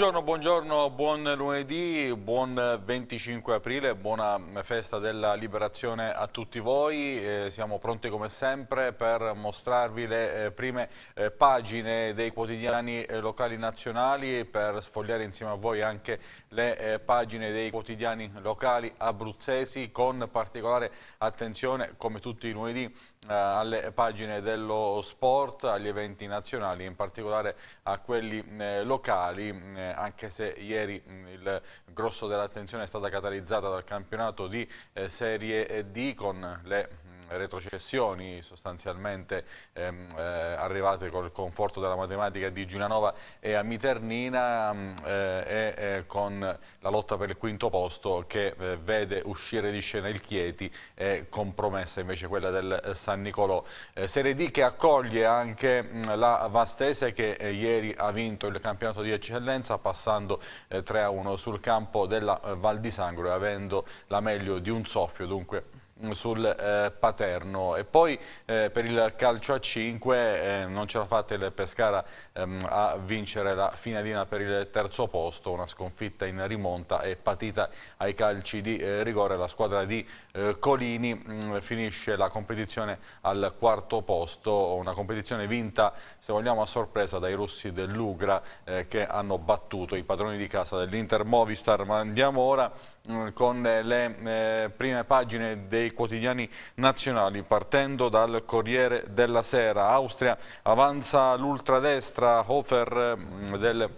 Buongiorno, buongiorno, buon lunedì, buon 25 aprile, buona festa della liberazione a tutti voi. Eh, siamo pronti come sempre per mostrarvi le eh, prime eh, pagine dei quotidiani eh, locali nazionali, per sfogliare insieme a voi anche le eh, pagine dei quotidiani locali abruzzesi con particolare attenzione, come tutti i lunedì, eh, alle pagine dello sport, agli eventi nazionali, in particolare a quelli eh, locali, eh, anche se ieri mh, mm, il grosso dell'attenzione è stata catalizzata dal campionato di eh, Serie D con le retrocessioni sostanzialmente ehm, eh, arrivate col conforto della matematica di Gilanova e a Miternina mm, eh, e eh, con la lotta per il quinto posto che eh, vede uscire di scena il Chieti e compromessa invece quella del eh, San Nicolò. Serie D che accoglie anche mh, mm, la Vastese che ieri ha vinto il campionato di eccellenza passando 3 a 1 sul campo della Val di Sangro e avendo la meglio di un soffio dunque sul eh, Paterno e poi eh, per il calcio a 5 eh, non ce l'ha fatta il Pescara ehm, a vincere la finalina per il terzo posto, una sconfitta in rimonta e patita ai calci di eh, rigore. La squadra di eh, Colini mh, mm, finisce la competizione al quarto posto, una competizione vinta se vogliamo a sorpresa dai russi dell'Ugra eh, che hanno battuto i padroni di casa dell'Inter Movistar, ma andiamo ora mm, con le eh, prime pagine dei quotidiani nazionali partendo dal Corriere della Sera. Austria avanza l'ultradestra Strahofer mm, del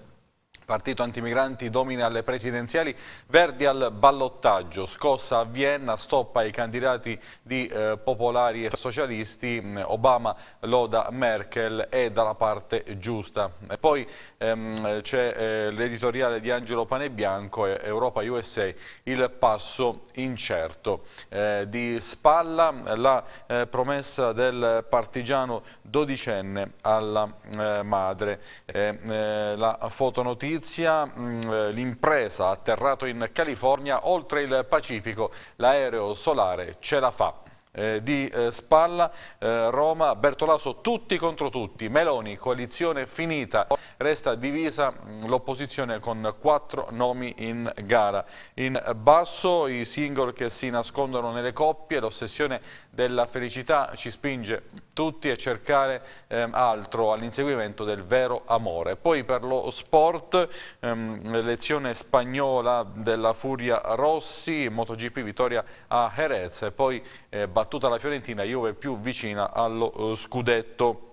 Partito antimigranti domina le presidenziali, Verdi al ballottaggio, scossa a Vienna, stoppa ai candidati di eh, popolari e socialisti, mm, Obama loda Merkel e dalla parte giusta. E poi ehm, c'è eh, l'editoriale di Angelo Panebianco, eh, Europa USA, il passo incerto. Eh, di spalla la eh, promessa del partigiano dodicenne alla eh, madre, eh, la fotonotizia notizia, mm, eh, l'impresa atterrato in California, oltre il Pacifico, l'aereo solare ce la fa. Eh, di eh, Spalla, eh, Roma, Bertolaso tutti contro tutti, Meloni, coalizione finita, resta divisa mm, l'opposizione con quattro nomi in gara. In basso i single che si nascondono nelle coppie, l'ossessione della felicità ci spinge tutti a cercare ehm, altro, all'inseguimento del vero amore. Poi per lo sport, ehm, lezione spagnola della Furia Rossi, MotoGP vittoria a Jerez, e poi eh, battuta la Fiorentina, Juve più vicina allo eh, scudetto.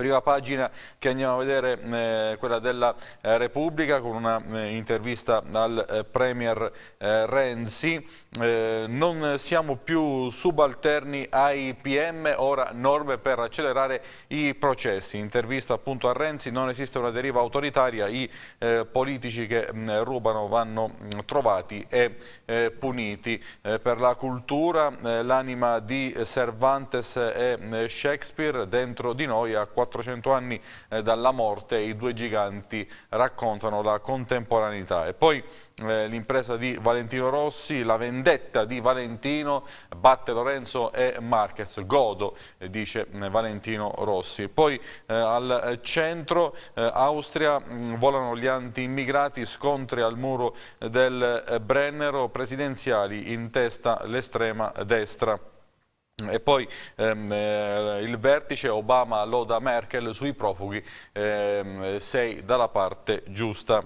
Prima pagina che andiamo a vedere eh, quella della eh, Repubblica con una eh, intervista al eh, Premier eh, Renzi. Eh, non siamo più subalterni ai PM, ora norme per accelerare i processi. Intervista appunto a Renzi, non esiste una deriva autoritaria, i politici che mh, mm, rubano vanno mh, mm, trovati e puniti. per la cultura l'anima di Cervantes e Shakespeare dentro di noi a 4 400 anni eh, dalla morte, i due giganti raccontano la contemporaneità. E poi eh, l'impresa di Valentino Rossi, la vendetta di Valentino, batte Lorenzo e Marquez, godo, eh, dice mm, Valentino Rossi. Poi eh, al eh, centro, eh, Austria, mh, mm, volano gli anti-immigrati, scontri al muro del Brennero, presidenziali in testa l'estrema destra. E poi ehm, eh, il vertice Obama loda Merkel sui profughi, ehm, sei dalla parte giusta.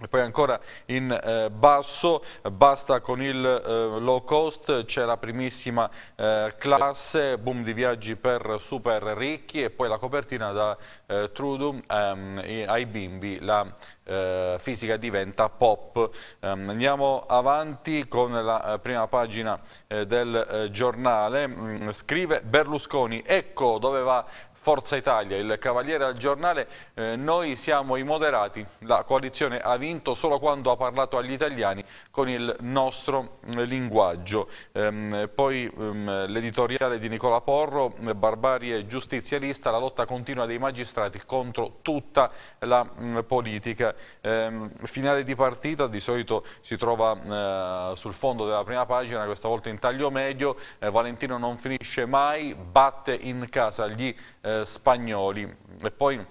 E poi ancora in eh, basso, basta con il eh, low cost, c'è la primissima eh, classe, boom di viaggi per super ricchi e poi la copertina da eh, Trudum ehm, ai bimbi, la eh, fisica diventa pop. Ehm, andiamo avanti con la eh, prima pagina eh, del giornale, mm, scrive Berlusconi, ecco dove va Forza Italia, il Cavaliere al giornale, eh, noi siamo i moderati, la coalizione ha vinto solo quando ha parlato agli italiani con il nostro eh, linguaggio. Ehm, poi ehm, l'editoriale di Nicola Porro, eh, barbarie giustizialista, la lotta continua dei magistrati contro tutta la mh, mm, politica. Ehm, finale di partita di solito si trova eh, sul fondo della prima pagina, questa volta in taglio medio, eh, Valentino non finisce mai, batte in casa gli eh, spagnoli. E poi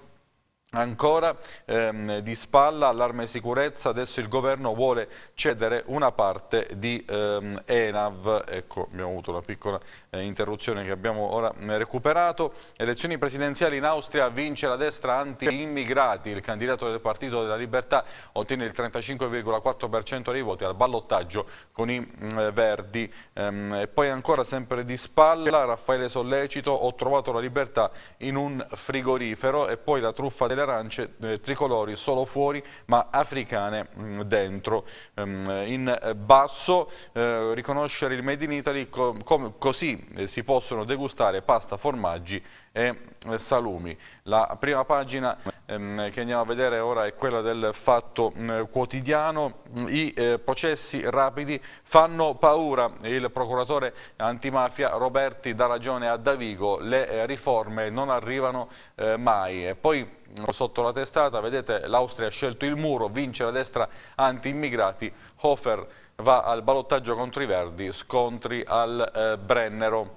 Ancora ehm, di spalla allarme sicurezza, adesso il governo vuole cedere una parte di ehm, Enav, ecco abbiamo avuto una piccola eh, interruzione che abbiamo ora recuperato, elezioni presidenziali in Austria vince la destra anti-immigrati, il candidato del Partito della Libertà ottiene il 35,4% dei voti al ballottaggio con i mh, Verdi ehm, e poi ancora sempre di spalla Raffaele Sollecito, ho trovato la libertà in un frigorifero e poi la truffa del le arance eh, tricolori solo fuori ma africane mh, mm, dentro. Um, in basso eh, riconoscere il Made in Italy, co così eh, si possono degustare pasta, formaggi e eh, Salumi. La prima pagina ehm, che andiamo a vedere ora è quella del fatto eh, quotidiano, i eh, processi rapidi fanno paura, il procuratore antimafia Roberti dà ragione a Davigo, le eh, riforme non arrivano eh, mai. E poi mm, sotto la testata vedete l'Austria ha scelto il muro, vince la destra anti-immigrati, Hofer va al balottaggio contro i Verdi, scontri al eh, Brennero.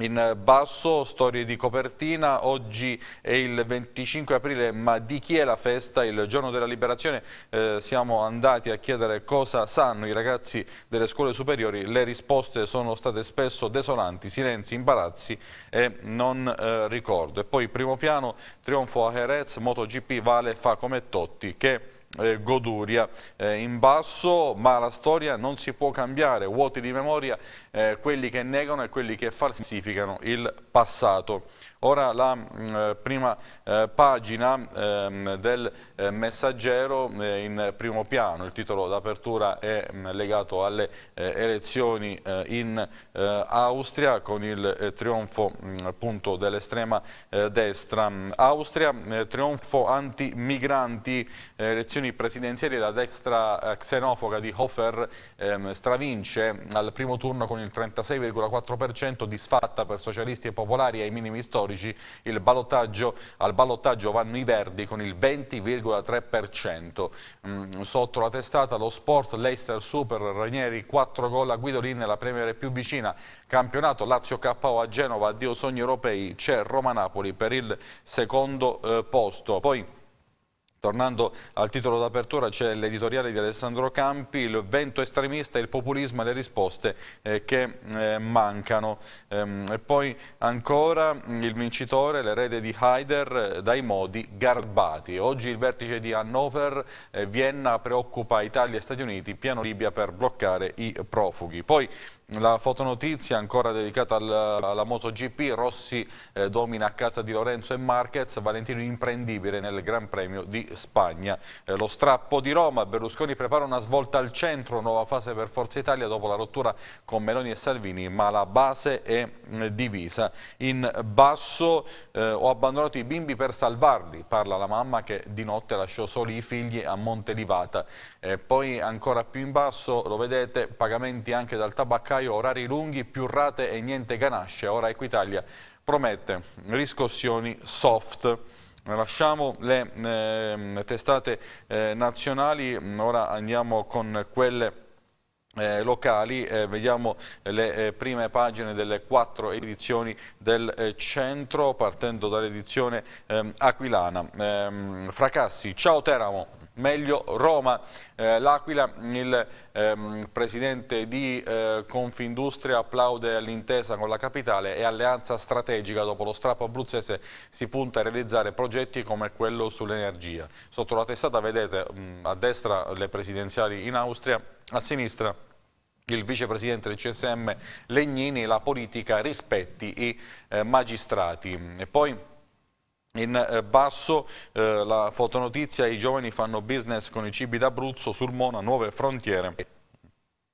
In basso, storie di copertina, oggi è il 25 aprile, ma di chi è la festa? Il giorno della liberazione eh, siamo andati a chiedere cosa sanno i ragazzi delle scuole superiori, le risposte sono state spesso desolanti, silenzi, imbarazzi e non eh, ricordo. E poi primo piano, trionfo a Jerez, MotoGP, Vale fa come Totti che eh, Goduria eh, in basso, ma la storia non si può cambiare, vuoti di memoria eh, quelli che negano e quelli che falsificano il passato. Ora la mh, mm, eh, prima eh, pagina mh, ehm, del eh, messaggero in primo piano, il titolo d'apertura è mh, mm, legato alle elezioni in Austria con il trionfo mm, appunto dell'estrema destra. Austria, trionfo anti-migranti, elezioni elezioni presidenziali la destra eh, xenofoga di Hofer ehm, stravince al primo turno con il 36,4%, disfatta per socialisti e popolari ai minimi storici, ballottaggio, al ballottaggio vanno i verdi con il 20,3%. Mm, sotto la testata lo sport, Leicester Super, Ranieri 4 gol a Guidolin, nella Premier più vicina, campionato Lazio KO a Genova, addio sogni europei, c'è Roma-Napoli per il secondo eh, posto. Poi Tornando al titolo d'apertura c'è l'editoriale di Alessandro Campi, il vento estremista, il populismo e le risposte eh, che eh, mancano. Ehm, e poi ancora mm, il vincitore, l'erede di Haider, eh, dai modi garbati. Oggi il vertice di Hannover, eh, Vienna preoccupa Italia e Stati Uniti, piano Libia per bloccare i profughi. Poi la fotonotizia ancora dedicata al, alla MotoGP, Rossi eh, domina a casa di Lorenzo e Marquez, Valentino imprendibile nel Gran Premio di Spagna. Eh, lo strappo di Roma, Berlusconi prepara una svolta al centro, nuova fase per Forza Italia dopo la rottura con Meloni e Salvini, ma la base è mh, mm, divisa. In basso eh, ho abbandonato i bimbi per salvarli, parla la mamma che di notte lasciò soli i figli a Montelivata. Eh, poi ancora più in basso lo vedete, pagamenti anche dal tabaccaio, orari lunghi, più rate e niente ganasce. Ora Equitalia promette riscossioni soft. Lasciamo le eh, testate eh, nazionali, ora andiamo con quelle eh, locali, eh, vediamo le eh, prime pagine delle quattro edizioni del eh, centro partendo dall'edizione ehm, aquilana. Ehm, fracassi, ciao Teramo! meglio Roma. Eh, L'Aquila, il ehm, presidente di eh, Confindustria applaude all'intesa con la capitale e alleanza strategica dopo lo strappo abruzzese si punta a realizzare progetti come quello sull'energia. Sotto la testata vedete mh, mm, a destra le presidenziali in Austria, a sinistra il vicepresidente del CSM Legnini, la politica rispetti i eh, magistrati. E poi in eh, basso eh, la fotonotizia, i giovani fanno business con i cibi d'Abruzzo, sul Mona, nuove frontiere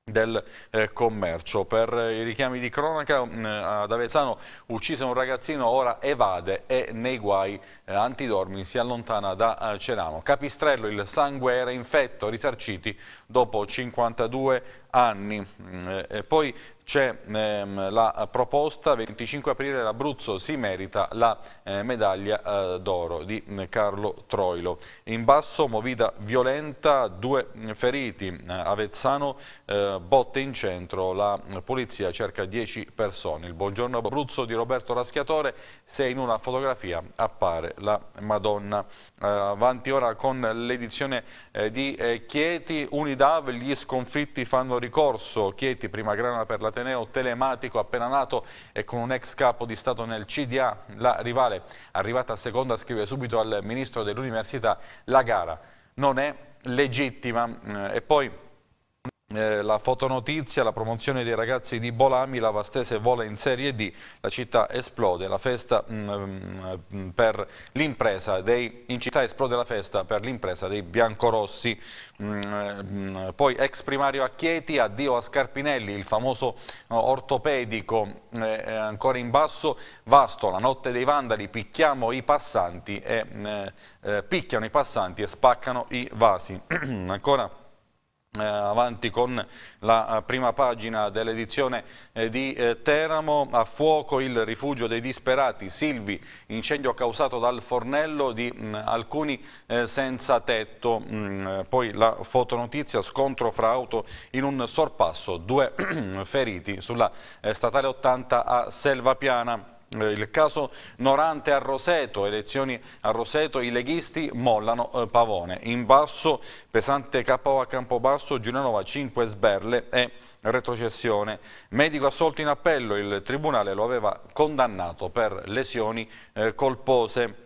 del eh, commercio. Per eh, i richiami di cronaca mh, mm, ad Avezzano uccise un ragazzino, ora evade e nei guai eh, antidormi si allontana da eh, Ceramo. Capistrello, il sangue era infetto, risarciti dopo 52 anni. Mm, eh, e poi c'è ehm, la proposta 25 aprile l'Abruzzo si merita la eh, medaglia eh, d'oro di mm, Carlo Troilo. In basso Movida violenta, due mm, feriti, Avezzano eh, botte in centro, la mm, polizia cerca 10 persone. Il buongiorno Abruzzo di Roberto Raschiatore, se in una fotografia appare la Madonna. Eh, avanti ora con l'edizione eh, di eh, Chieti, Unidav, gli sconfitti fanno ricorso, Chieti prima grana per la Ateneo Telematico appena nato e con un ex capo di Stato nel CDA. La rivale, arrivata a seconda, scrive subito al ministro dell'Università la gara. Non è legittima. Eh, e poi eh, la fotonotizia, la promozione dei ragazzi di Bolami, la Vastese vola in Serie D, la città esplode, la festa mh, mm, mm, per l'impresa dei, in città esplode la festa per l'impresa dei biancorossi, mh, mm, mh, poi ex primario a Chieti, addio a Scarpinelli, il famoso no, ortopedico eh, ancora in basso, vasto, la notte dei vandali, picchiamo i passanti e, eh, picchiano i passanti e spaccano i vasi, ancora eh, avanti con la eh, prima pagina dell'edizione eh, di eh, Teramo, a fuoco il rifugio dei disperati, Silvi, incendio causato dal fornello di mh, mm, alcuni eh, senza tetto, mh, mm, eh, poi la fotonotizia, scontro fra auto in un sorpasso, due feriti sulla statale 80 a Selvapiana. Eh, il caso Norante a Roseto, elezioni a Roseto, i leghisti mollano eh, Pavone. In basso, pesante KO a Campobasso, Giulianova 5 sberle e retrocessione. Medico assolto in appello, il tribunale lo aveva condannato per lesioni eh, colpose.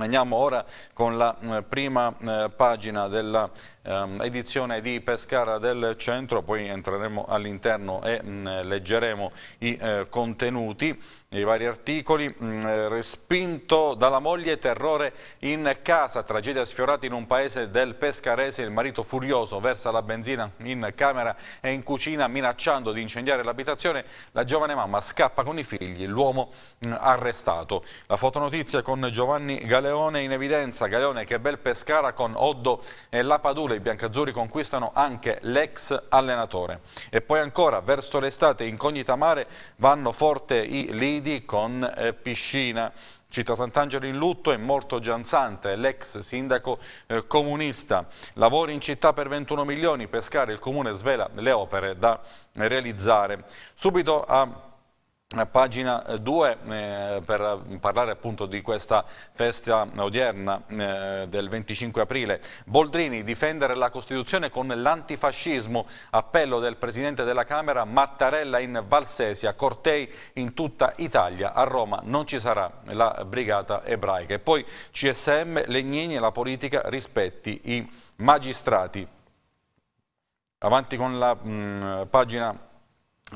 Andiamo ora con la prima pagina della Ehm, edizione di Pescara del Centro, poi entreremo all'interno e mh, mm, leggeremo i eh, contenuti i vari articoli, mm, respinto dalla moglie, terrore in casa, tragedia sfiorata in un paese del Pescarese, il marito furioso versa la benzina in camera e in cucina minacciando di incendiare l'abitazione, la giovane mamma scappa con i figli, l'uomo mm, arrestato. La fotonotizia con Giovanni Galeone in evidenza, Galeone che bel Pescara con Oddo e la Padule, i biancazzurri conquistano anche l'ex allenatore. E poi ancora verso l'estate incognita mare vanno forte i lidi con eh, piscina. Città Sant'Angelo in lutto è morto Giansante, l'ex sindaco eh, comunista. Lavori in città per 21 milioni, Pescare il comune svela le opere da eh, realizzare. Subito a eh, pagina 2 eh, eh, per mm, parlare appunto di questa festa odierna eh, del 25 aprile. Boldrini, difendere la Costituzione con l'antifascismo, appello del Presidente della Camera, Mattarella in Valsesia, cortei in tutta Italia, a Roma non ci sarà la brigata ebraica. E poi CSM, Legnini e la politica rispetti i magistrati. Avanti con la mh, mm, pagina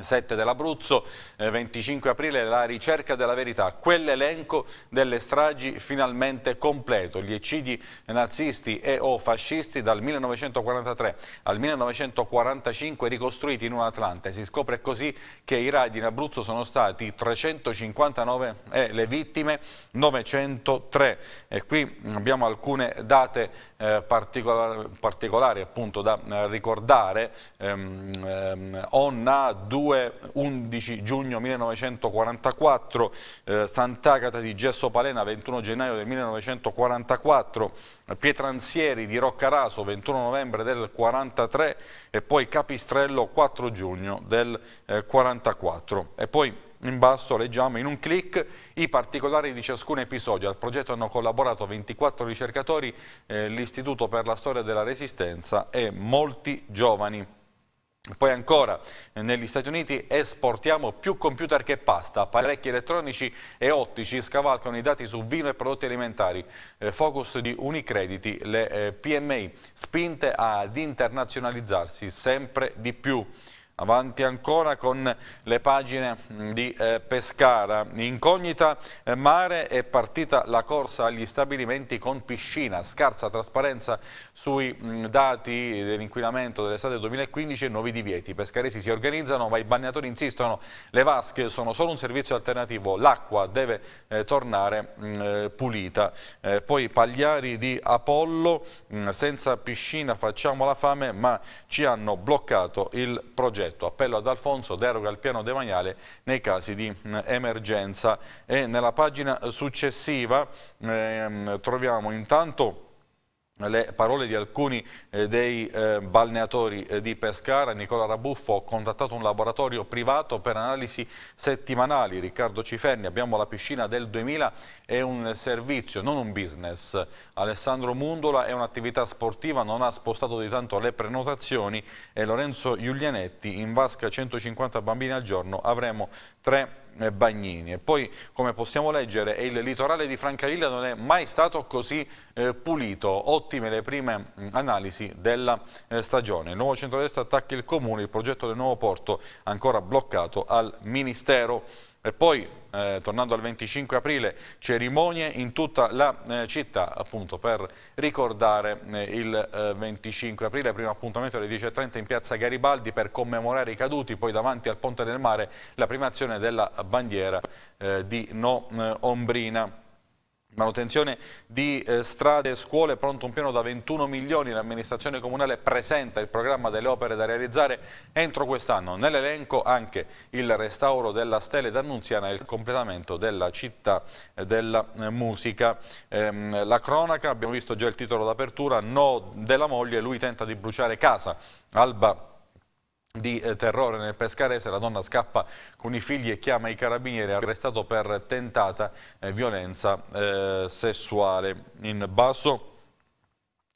7 dell'Abruzzo, 25 eh, aprile, la ricerca della verità, quell'elenco delle stragi finalmente completo, gli eccidi nazisti e o fascisti dal 1943 al 1945 ricostruiti in un Atlante. Si scopre così che i raid in Abruzzo sono stati 359 e le vittime 903. E qui abbiamo alcune date eh, particolar, particolari appunto da eh, ricordare, ehm, ehm, Onna 2 11 giugno 1944, eh, Sant'Agata di Gesso Palena 21 gennaio del 1944, Pietranzieri di Roccaraso 21 novembre del 43 e poi Capistrello 4 giugno del eh, 44 e poi in basso leggiamo in un clic i particolari di ciascun episodio. Al progetto hanno collaborato 24 ricercatori, eh, l'Istituto per la Storia della Resistenza e molti giovani. Poi ancora, eh, negli Stati Uniti esportiamo più computer che pasta, apparecchi elettronici e ottici scavalcano i dati su vino e prodotti alimentari, eh, focus di Unicrediti, le eh, PMI spinte ad internazionalizzarsi sempre di più avanti ancora con le pagine mm, di eh, Pescara. Incognita eh, mare è partita la corsa agli stabilimenti con piscina, scarsa trasparenza sui mh, mm, dati dell'inquinamento dell'estate 2015 e nuovi divieti. I pescaresi si organizzano ma i bagnatori insistono, le vasche sono solo un servizio alternativo, l'acqua deve eh, tornare mh, mm, eh, pulita. Eh, poi Pagliari di Apollo, mh, senza piscina facciamo la fame ma ci hanno bloccato il progetto progetto. Appello ad Alfonso, deroga al piano demaniale nei casi di emergenza. E nella pagina successiva ehm, troviamo intanto le parole di alcuni eh, dei eh, balneatori eh, di Pescara. Nicola Rabuffo ha contattato un laboratorio privato per analisi settimanali. Riccardo Ciferni, abbiamo la piscina del 2000 è un servizio, non un business. Alessandro Mundola è un'attività sportiva, non ha spostato di tanto le prenotazioni e Lorenzo Giulianetti in vasca 150 bambini al giorno avremo tre eh, Bagnini. E poi, come possiamo leggere, il litorale di Francavilla non è mai stato così eh, pulito. Ottime le prime mh, mm, analisi della eh, stagione. Il nuovo centrodestra attacca il comune, il progetto del nuovo porto ancora bloccato al Ministero. E poi, eh, tornando al 25 aprile, cerimonie in tutta la eh, città appunto per ricordare eh, il 25 eh, aprile, primo appuntamento alle 10.30 in piazza Garibaldi per commemorare i caduti, poi davanti al Ponte del Mare la primazione della bandiera eh, di No eh, Ombrina. Manutenzione di eh, strade e scuole, pronto un piano da 21 milioni, l'amministrazione comunale presenta il programma delle opere da realizzare entro quest'anno. Nell'elenco anche il restauro della Stele d'Annunziana e il completamento della città eh, della eh, musica. Ehm, la cronaca, abbiamo visto già il titolo d'apertura, no della moglie, lui tenta di bruciare casa. Alba di eh, terrore nel Pescarese, la donna scappa con i figli e chiama i carabinieri, arrestato per tentata eh, violenza eh, sessuale. In basso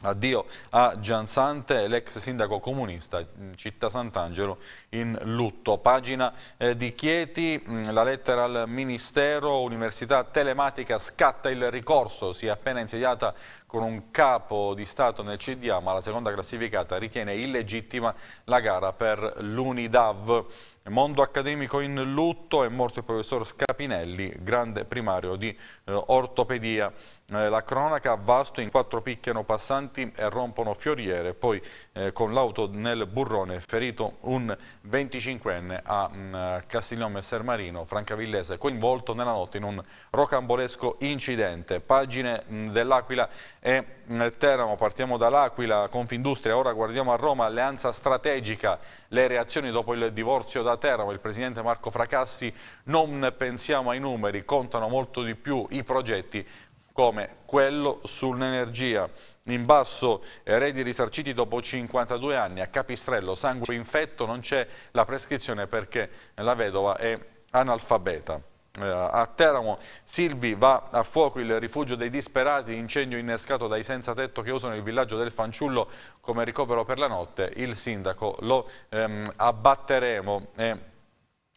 Addio a Giansante, l'ex sindaco comunista, città Sant'Angelo in lutto. Pagina eh, di Chieti, mm, la lettera al Ministero, Università Telematica scatta il ricorso, si è appena insediata con un capo di Stato nel CDA, ma la seconda classificata ritiene illegittima la gara per l'Unidav. Mondo accademico in lutto, è morto il professor Scapinelli, grande primario di eh, ortopedia. Eh, la cronaca Vasto in quattro picchiano passanti e rompono fioriere, poi eh, con l'auto nel burrone ferito un 25enne a Castiglione mm, Castiglione Sermarino, Francavillese, coinvolto nella notte in un rocambolesco incidente. Pagine mm, dell'Aquila e mm, Teramo, partiamo dall'Aquila, Confindustria, ora guardiamo a Roma, alleanza strategica, le reazioni dopo il divorzio da Teramo, il presidente Marco Fracassi, non pensiamo ai numeri, contano molto di più i progetti come quello sull'energia. In basso eredi risarciti dopo 52 anni, a Capistrello, sangue infetto, non c'è la prescrizione perché la vedova è analfabeta. Eh, a Teramo Silvi va a fuoco il rifugio dei disperati, incendio innescato dai senza tetto che usano il villaggio del Fanciullo come ricovero per la notte. Il sindaco lo ehm, abbatteremo. Eh,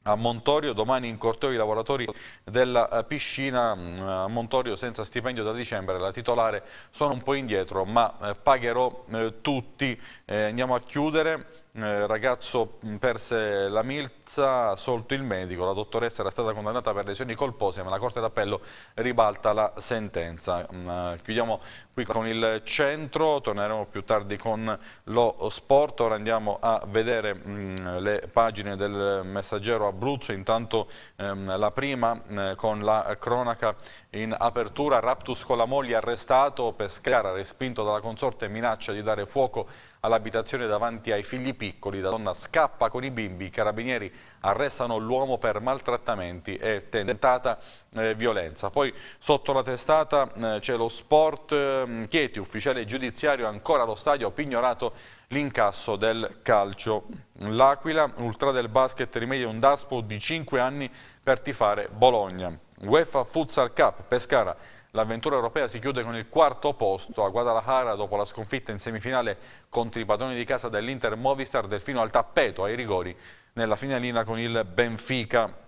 a Montorio, domani in corteo i lavoratori della eh, piscina, mm, a Montorio senza stipendio da dicembre, la titolare sono un po' indietro ma eh, pagherò eh, tutti, andiamo a chiudere eh, ragazzo mm, perse la milza, assolto il medico, la dottoressa era stata condannata per lesioni colpose ma la Corte d'Appello ribalta la sentenza. Mm, eh, chiudiamo qui con il centro, torneremo più tardi con lo sport, ora andiamo a vedere mm, le pagine del messaggero Abruzzo, intanto ehm, la prima eh, con la cronaca in apertura, Raptus con la moglie arrestato, Pescara respinto dalla consorte minaccia di dare fuoco all'abitazione davanti ai figli piccoli. La donna scappa con i bimbi, i carabinieri arrestano l'uomo per maltrattamenti e tentata eh, violenza. Poi sotto la testata eh, c'è lo sport eh, Chieti, ufficiale giudiziario ancora allo stadio, ha pignorato l'incasso del calcio. L'Aquila, ultra del basket, rimedia un daspo di 5 anni per tifare Bologna. UEFA Futsal Cup, Pescara L'avventura europea si chiude con il quarto posto a Guadalajara dopo la sconfitta in semifinale contro i padroni di casa dell'Inter Movistar Delfino al tappeto ai rigori nella finalina con il Benfica.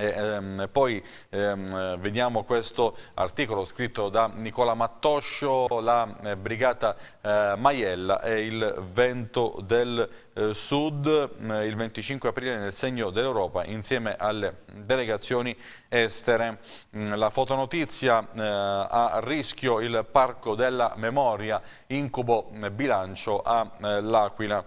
E, ehm, poi ehm, vediamo questo articolo scritto da Nicola Mattoscio, la eh, brigata eh, Maiella e il vento del eh, sud eh, il 25 aprile nel segno dell'Europa insieme alle delegazioni estere. Mh, mm, la fotonotizia eh, a rischio il parco della memoria, incubo mm, bilancio all'Aquila. Eh, L'Aquila.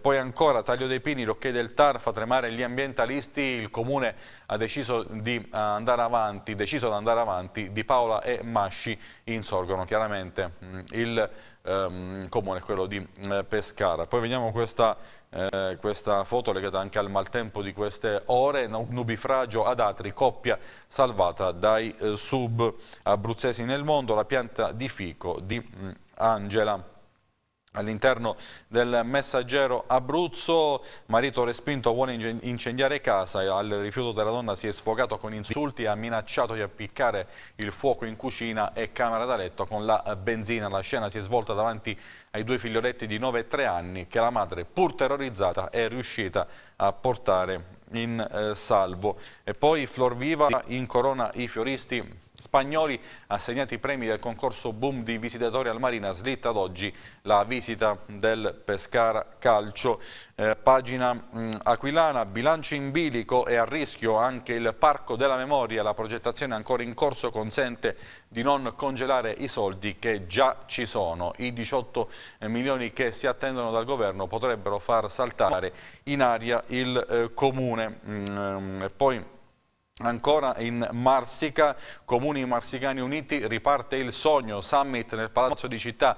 poi ancora taglio dei pini, l'ok del TAR fa tremare gli ambientalisti, il comune ha deciso di eh, andare avanti, deciso di andare avanti di Paola e Masci insorgono chiaramente mm, il ehm, comune, quello di eh, Pescara. Poi vediamo questa, eh, questa, foto legata anche al maltempo di queste ore, nubifragio ad Atri, coppia salvata dai eh, sub abruzzesi nel mondo, la pianta di fico di mh, mm, Angela. All'interno del messaggero Abruzzo, marito respinto vuole incendiare casa e al rifiuto della donna si è sfogato con insulti, ha minacciato di appiccare il fuoco in cucina e camera da letto con la benzina. La scena si è svolta davanti ai due figlioletti di 9 e 3 anni che la madre, pur terrorizzata, è riuscita a portare in eh, salvo. E poi Florviva incorona i fioristi spagnoli assegnati i premi del concorso boom di visitatori al Marina slitta ad oggi la visita del Pescara Calcio eh, pagina mh, mm, aquilana bilancio in bilico e a rischio anche il parco della memoria la progettazione ancora in corso consente di non congelare i soldi che già ci sono i 18 eh, milioni che si attendono dal governo potrebbero far saltare in aria il eh, comune mh, mm, ehm, poi Ancora in Marsica, Comuni Marsicani Uniti, riparte il sogno, summit nel Palazzo di Città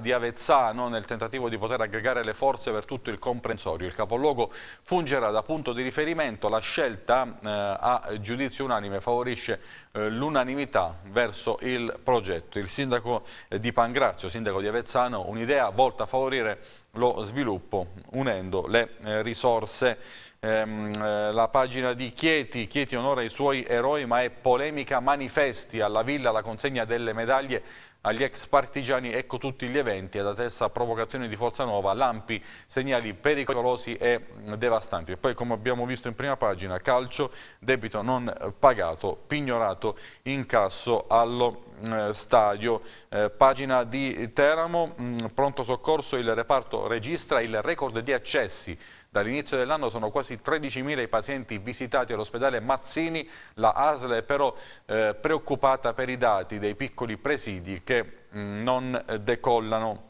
di Avezzano nel tentativo di poter aggregare le forze per tutto il comprensorio. Il capoluogo fungerà da punto di riferimento, la scelta eh, a giudizio unanime favorisce eh, l'unanimità verso il progetto. Il sindaco eh, di Pangrazio, sindaco di Avezzano, un'idea volta a favorire lo sviluppo unendo le eh, risorse ehm, eh, la pagina di Chieti, Chieti onora i suoi eroi ma è polemica manifesti alla villa la consegna delle medaglie agli ex partigiani ecco tutti gli eventi ad attessa provocazioni di Forza Nuova, lampi, segnali pericolosi e devastanti. E poi come abbiamo visto in prima pagina, calcio, debito non pagato, pignorato, incasso allo eh, stadio. Eh, pagina di Teramo, mh, mm, pronto soccorso, il reparto registra il record di accessi Dall'inizio dell'anno sono quasi 13.000 i pazienti visitati all'ospedale Mazzini, la ASL è però eh, preoccupata per i dati dei piccoli presidi che mh, mm, non decollano.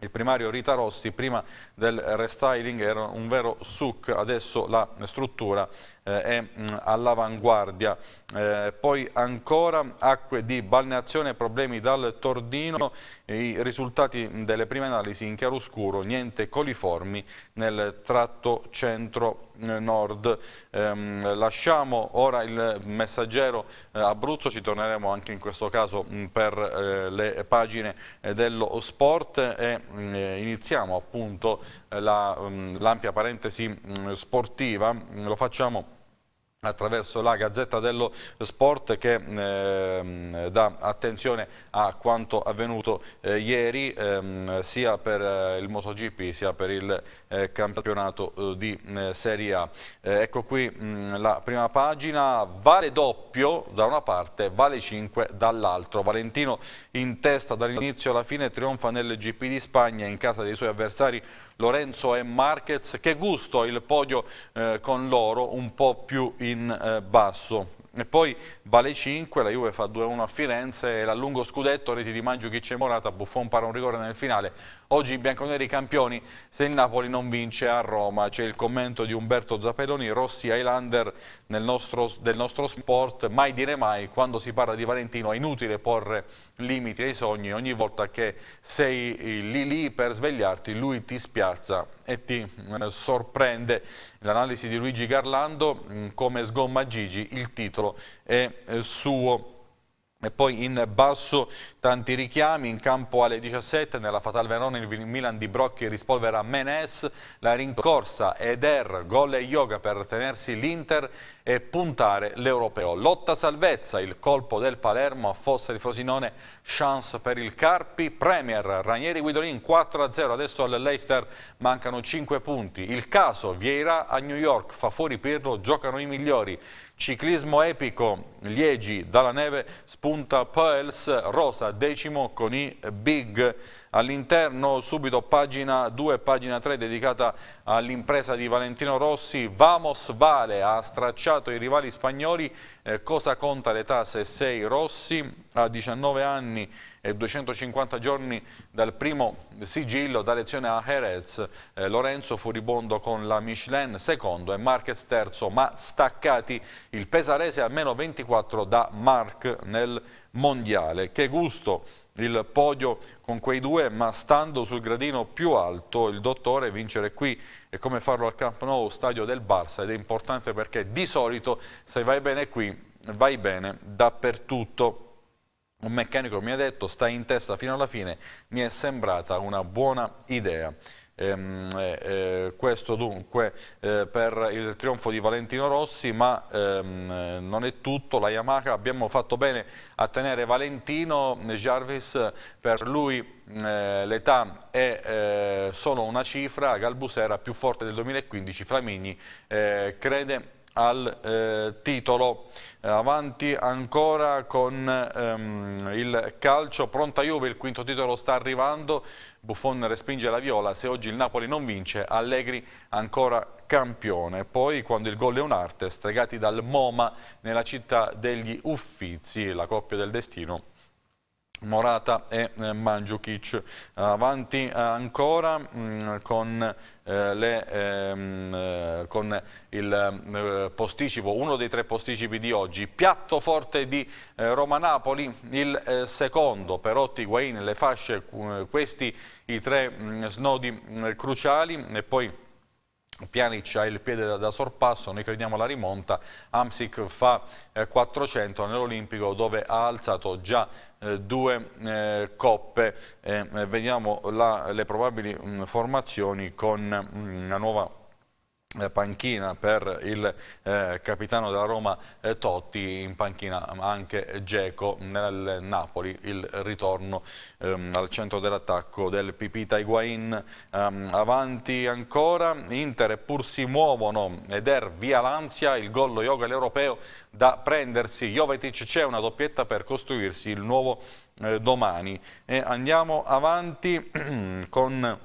Il primario Rita Rossi prima del restyling era un vero suc, adesso la struttura eh, è mm, all'avanguardia. Eh, poi ancora acque di balneazione, problemi dal Tordino, i risultati delle prime analisi in chiaroscuro, niente coliformi nel tratto centro nord. Ehm, lasciamo ora il messaggero eh, Abruzzo, ci torneremo anche in questo caso mh, mm, per eh, le pagine eh, dello sport e mm, eh, iniziamo appunto l'ampia la, parentesi mh, sportiva, lo facciamo attraverso la Gazzetta dello Sport che eh, dà attenzione a quanto avvenuto eh, ieri ehm, sia per eh, il MotoGP sia per il eh, campionato eh, di eh, Serie A. ecco qui mh, mm, la prima pagina, vale doppio da una parte, vale 5 dall'altro. Valentino in testa dall'inizio alla fine trionfa nel GP di Spagna in casa dei suoi avversari Lorenzo e Marquez, che gusto il podio eh, con loro un po' più in eh, basso. E poi vale 5, la Juve fa 2-1 a Firenze, l'allungo scudetto, reti di Mangio, Chicce e Morata, Buffon para un rigore nel finale, Oggi i bianconeri campioni se il Napoli non vince a Roma. C'è il commento di Umberto Zappelloni, Rossi Highlander nostro, del nostro sport. Mai dire mai, quando si parla di Valentino è inutile porre limiti ai sogni. Ogni volta che sei eh, lì lì per svegliarti, lui ti spiazza e ti eh, sorprende. L'analisi di Luigi Garlando, mm, come sgomma Gigi, il titolo è eh, suo. E poi in basso tanti richiami, in campo alle 17 nella Fatal Verona il Milan di Brocchi rispolverà Menes, la rincorsa Eder, gol e yoga per tenersi l'Inter e puntare l'Europeo. Lotta salvezza, il colpo del Palermo a Fossa di Frosinone, chance per il Carpi, Premier Ranieri Guidolin 4-0, adesso all'Leicester mancano 5 punti. Il caso Vieira a New York fa fuori Pirlo, giocano i migliori. Ciclismo epico, Liegi, dalla neve spunta Poels Rosa, decimo con i Big. All'interno subito pagina 2 pagina 3 dedicata all'impresa di Valentino Rossi. Vamos Vale ha stracciato i rivali spagnoli. Eh, cosa conta l'età se sei Rossi? A 19 anni e 250 giorni dal primo sigillo da lezione a Jerez, eh, Lorenzo furibondo con la Michelin secondo e Marquez terzo, ma staccati il pesarese a meno 24 da Mark nel mondiale. Che gusto il podio con quei due, ma stando sul gradino più alto il dottore vincere qui è come farlo al Camp Nou, stadio del Barça ed è importante perché di solito se vai bene qui vai bene dappertutto. Un meccanico mi ha detto stai in testa fino alla fine, mi è sembrata una buona idea. Ehm, eh, eh questo dunque eh, per il trionfo di Valentino Rossi, ma ehm, eh, non è tutto, la Yamaha abbiamo fatto bene a tenere Valentino, eh, Jarvis per lui eh, l'età è solo una cifra, Galbusera più forte del 2015, Flamini crede al eh, titolo. Eh, avanti ancora con ehm, il calcio, pronta Juve, il quinto titolo sta arrivando, Buffon respinge la viola, se oggi il Napoli non vince, Allegri ancora campione. Poi quando il gol è un'arte, stregati dal MoMA nella città degli Uffizi, la coppia del destino Morata e eh, Mandzukic. Avanti ancora mh, mm, con, eh, le, ehm, eh, con, il eh, posticipo, uno dei tre posticipi di oggi. Piatto forte di eh, Roma-Napoli, il eh, secondo, Perotti, Guain, le fasce, questi i tre mh, mm, snodi mh, mm, cruciali e poi Pjanic ha il piede da, da, sorpasso, noi crediamo alla rimonta, Amsic fa eh, 400 nell'Olimpico dove ha alzato già eh, due eh, coppe, eh, eh, vediamo la, le probabili mh, formazioni con mh, una nuova eh, panchina per il eh, capitano della Roma eh, Totti, in panchina anche Geco nel Napoli, il ritorno ehm, al centro dell'attacco del Pipita Higuain ehm, avanti ancora, Inter pur si muovono ed er via l'ansia, il gollo Yoga all'europeo da prendersi, Jovetic c'è una doppietta per costruirsi il nuovo eh, domani e andiamo avanti con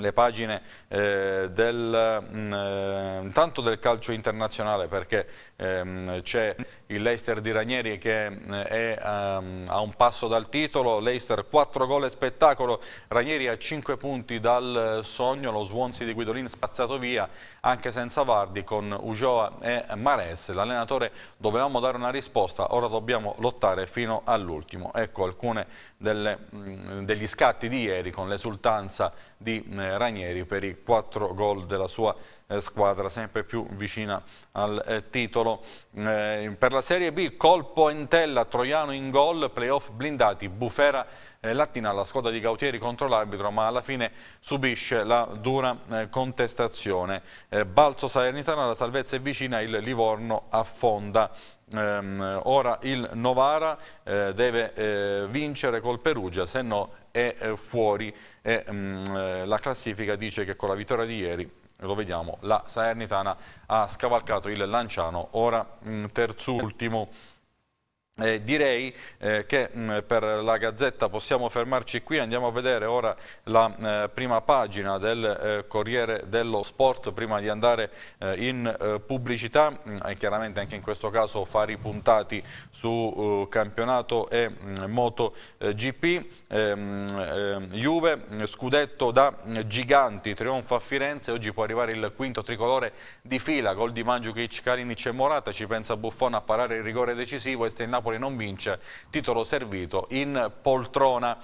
le pagine eh, del, mh, mm, eh, tanto del calcio internazionale perché ehm, c'è il Leicester di Ranieri che mm, è um, a un passo dal titolo, Leicester 4 gol e spettacolo, Ranieri a 5 punti dal eh, sogno, lo Swansea di Guidolin spazzato via anche senza Vardi con Ujoa e Mares, l'allenatore dovevamo dare una risposta, ora dobbiamo lottare fino all'ultimo, ecco alcune delle, mh, mm, degli scatti di ieri con l'esultanza di eh, Ranieri per i quattro gol della sua eh, squadra sempre più vicina al eh, titolo. Per la Serie B colpo Entella, Troiano in gol, playoff blindati, Bufera Lattina alla squadra di Gautieri contro l'arbitro ma alla fine subisce la dura contestazione. Balzo Salernitano la salvezza è vicina, il Livorno affonda ehm, ora il Novara eh, deve eh, vincere col Perugia, se no è eh, fuori e ehm, la classifica dice che con la vittoria di ieri lo vediamo, la Salernitana ha scavalcato il Lanciano, ora mh, mm, terzultimo. Eh, direi eh, che mh, mm, per la Gazzetta possiamo fermarci qui, andiamo a vedere ora la eh, prima pagina del eh, Corriere dello Sport prima di andare eh, in eh, pubblicità mm, e chiaramente anche in questo caso fare i puntati su campionato e mh, mm, moto GP. Juve, scudetto da giganti, trionfo a Firenze, oggi può arrivare il quinto tricolore di fila, gol di Mandzukic, Kalinic e Morata, ci pensa Buffon a parare il rigore decisivo e sta in Napoli Napoli non vince, titolo servito in poltrona.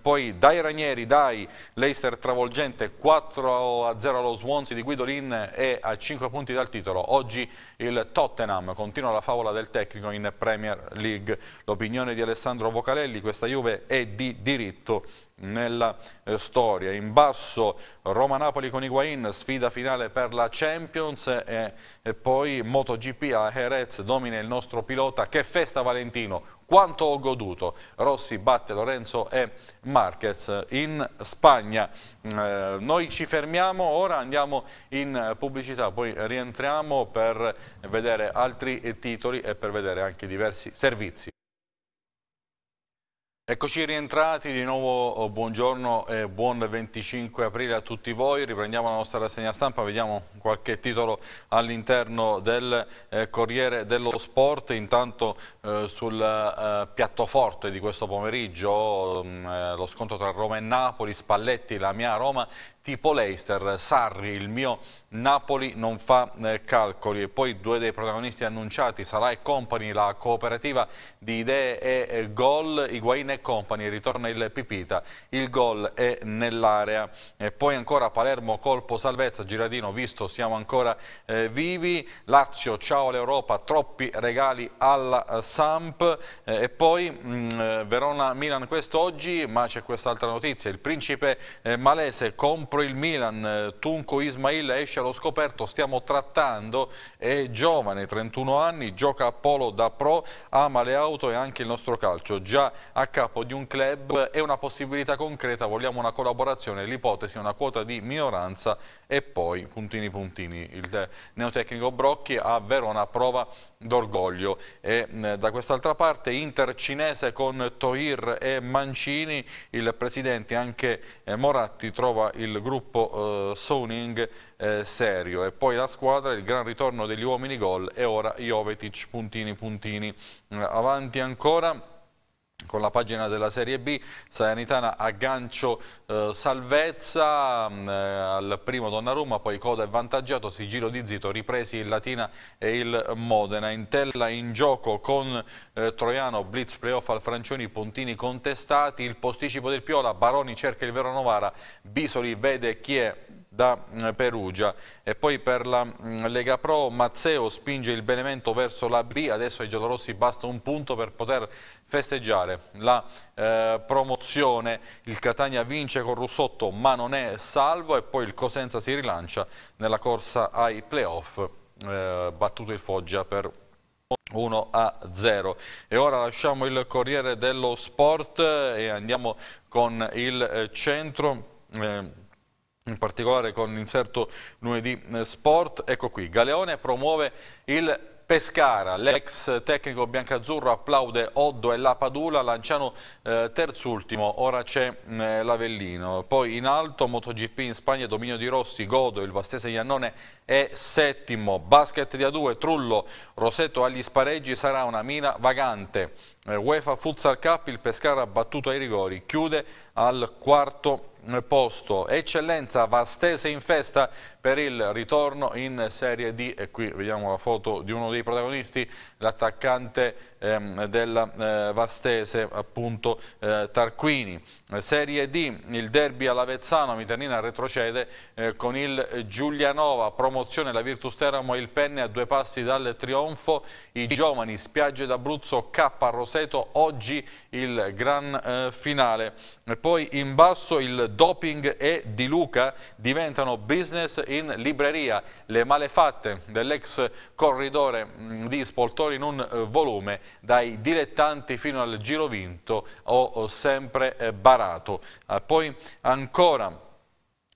Poi dai Ranieri, dai, Leicester travolgente, 4-0 allo Swansea di Guidolin e a 5 punti dal titolo. Oggi il Tottenham continua la favola del tecnico in Premier League. L'opinione di Alessandro Vocalelli, questa Juve è di diritto nella eh, storia. In basso Roma-Napoli con Higuain, sfida finale per la Champions e, e poi MotoGP a Jerez domina il nostro pilota. Che festa Valentino, quanto ho goduto. Rossi batte Lorenzo e Marquez in Spagna. Eh, noi ci fermiamo, ora andiamo in pubblicità, poi rientriamo per vedere altri titoli e per vedere anche diversi servizi. Eccoci rientrati di nuovo, oh, buongiorno e buon 25 aprile a tutti voi, riprendiamo la nostra rassegna stampa, vediamo qualche titolo all'interno del eh, Corriere dello Sport, intanto eh, sul eh, piatto forte di questo pomeriggio mm, lo scontro tra Roma e Napoli, Spalletti, la mia Roma tipo Leicester, Sarri, il mio Napoli non fa eh, calcoli e poi due dei protagonisti annunciati, Sarà e Company, la cooperativa di idee e eh, gol, Iguain e Company, ritorna il Pipita, il gol è nell'area e poi ancora Palermo colpo salvezza, Giradino visto siamo ancora eh, vivi, Lazio ciao all'Europa, troppi regali alla eh, Samp eh, e poi mm, Verona-Milan quest'oggi ma c'è quest'altra notizia, il principe malese compra Napoli il Milan, eh, Tunco Ismail esce allo scoperto, stiamo trattando, è giovane, 31 anni, gioca a polo da pro, ama le auto e anche il nostro calcio, già a capo di un club è una possibilità concreta, vogliamo una collaborazione, l'ipotesi è una quota di minoranza e poi puntini puntini. Il neotecnico Brocchi ha una prova d'orgoglio e mh, mm, da quest'altra parte Inter cinese con Toir e Mancini, il presidente anche eh, Moratti trova il gruppo gruppo eh, Soning eh, serio e poi la squadra, il gran ritorno degli uomini gol e ora Jovetic puntini puntini. Mm, avanti ancora con la pagina della Serie B, Salernitana aggancio eh, salvezza mh, mm, eh, al primo Donnarumma, poi coda e vantaggiato, sigillo di Zito, ripresi il Latina e il Modena, Intella in gioco con eh, Troiano, Blitz playoff al Francioni, puntini contestati, il posticipo del Piola, Baroni cerca il Vero Novara, Bisoli vede chi è da mm, Perugia. E poi per la mm, Lega Pro Mazzeo spinge il Benevento verso la B, adesso ai giallorossi basta un punto per poter festeggiare la eh, promozione. Il Catania vince con Russotto ma non è salvo e poi il Cosenza si rilancia nella corsa ai playoff, eh, battuto il Foggia per 1 a 0 e ora lasciamo il Corriere dello Sport eh, e andiamo con il eh, centro eh, in particolare con l'inserto lunedì eh, sport. Ecco qui, Galeone promuove il Pescara, l'ex tecnico biancazzurro applaude Oddo e la Padula, Lanciano eh, terzultimo, ora c'è mm, eh, l'Avellino. Poi in alto MotoGP in Spagna, dominio di Rossi, Godo, il Vastese Iannone è settimo. Basket di A2, Trullo, Roseto agli spareggi sarà una mina vagante. Eh, UEFA Futsal Cup, il Pescara battuto ai rigori, chiude al quarto posto. Eccellenza Vastese in festa per il ritorno in Serie D e qui vediamo la foto di uno dei protagonisti, l'attaccante ehm, della eh, Vastese, appunto eh, Tarquini. Serie D, il derby all'Avezzano, Miternina retrocede eh, con il Giulianova, promozione la Virtus Teramo e il Penne a due passi dal trionfo, i giovani, spiagge d'Abruzzo, K Roseto, oggi il gran eh, finale. E poi in basso il doping e Di Luca diventano business in libreria le malefatte dell'ex corridore mm, di Spoltori in un eh, volume dai dilettanti fino al giro vinto o sempre eh, barato. Ah, poi ancora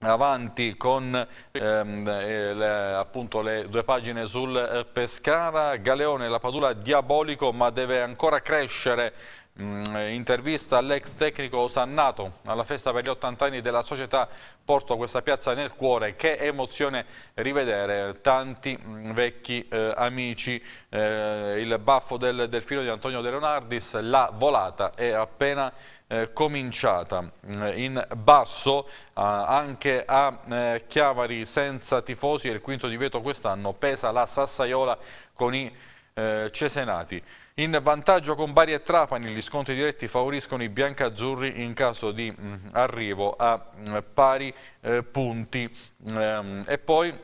avanti con ehm, eh, le, appunto le due pagine sul Pescara, Galeone, la Padula diabolico ma deve ancora crescere Mm, eh, intervista all'ex tecnico osannato alla festa per gli 80 anni della società porto questa piazza nel cuore che emozione rivedere tanti mm, vecchi eh, amici eh, il baffo del delfino di Antonio De Leonardis la volata è appena eh, cominciata mm, in basso anche a eh, Chiavari senza tifosi e il quinto divieto quest'anno pesa la Sassaiola con i eh, Cesenati in vantaggio con Bari e Trapani gli scontri diretti favoriscono i biancazzurri in caso di mh, mm, arrivo a mh, mm, pari eh, punti. Ehm, e poi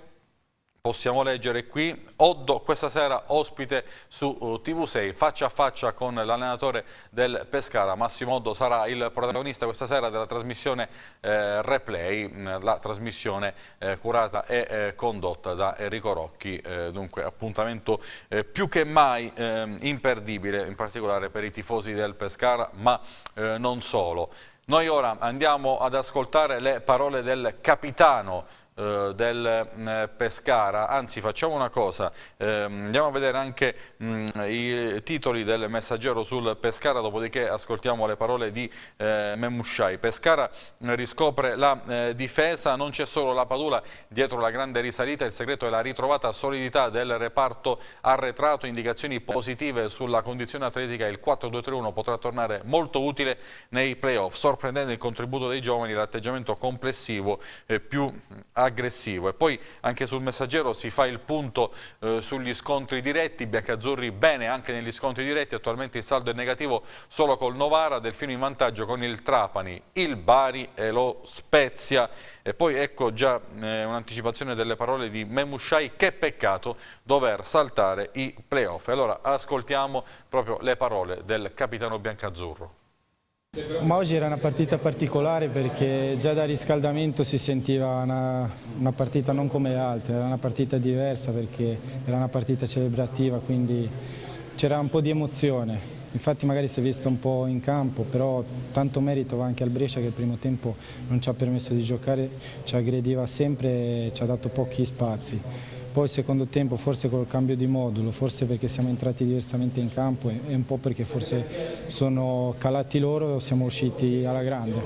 possiamo leggere qui, Oddo questa sera ospite su eh, TV6, faccia a faccia con l'allenatore del Pescara, Massimo Oddo sarà il protagonista questa sera della trasmissione eh, Replay, mm, la trasmissione eh, curata e eh, condotta da Enrico Rocchi, eh, dunque appuntamento eh, più che mai ehm, imperdibile, in particolare per i tifosi del Pescara, ma non solo. Noi ora andiamo ad ascoltare le parole del capitano eh, del mm, Pescara. Anzi, facciamo una cosa, ehm, andiamo a vedere anche mm, i titoli del messaggero sul Pescara, dopodiché ascoltiamo le parole di eh, Memusciai. Pescara eh, riscopre la difesa, non c'è solo la Padula dietro la grande risalita, il segreto è la ritrovata solidità del reparto arretrato, indicazioni positive sulla condizione atletica, il 4-2-3-1 potrà tornare molto utile nei playoff, sorprendendo il contributo dei giovani, l'atteggiamento complessivo più aggressivo aggressivo. E poi anche sul messaggero si fa il punto eh, sugli scontri diretti, Biancazzurri bene anche negli scontri diretti, attualmente il saldo è negativo solo col Novara, Delfino in vantaggio con il Trapani, il Bari e lo Spezia. E poi ecco già eh, un'anticipazione delle parole di Memushai, che peccato dover saltare i playoff. Allora ascoltiamo proprio le parole del capitano Biancazzurro. Ma oggi era una partita particolare perché già da riscaldamento si sentiva una, una, partita non come le altre, era una partita diversa perché era una partita celebrativa, quindi c'era un po' di emozione. Infatti magari si è visto un po' in campo, però tanto merito va anche al Brescia che il primo tempo non ci ha permesso di giocare, ci aggrediva sempre e ci ha dato pochi spazi. Poi secondo tempo forse col cambio di modulo, forse perché siamo entrati diversamente in campo e un po' perché forse sono calati loro o siamo usciti alla grande.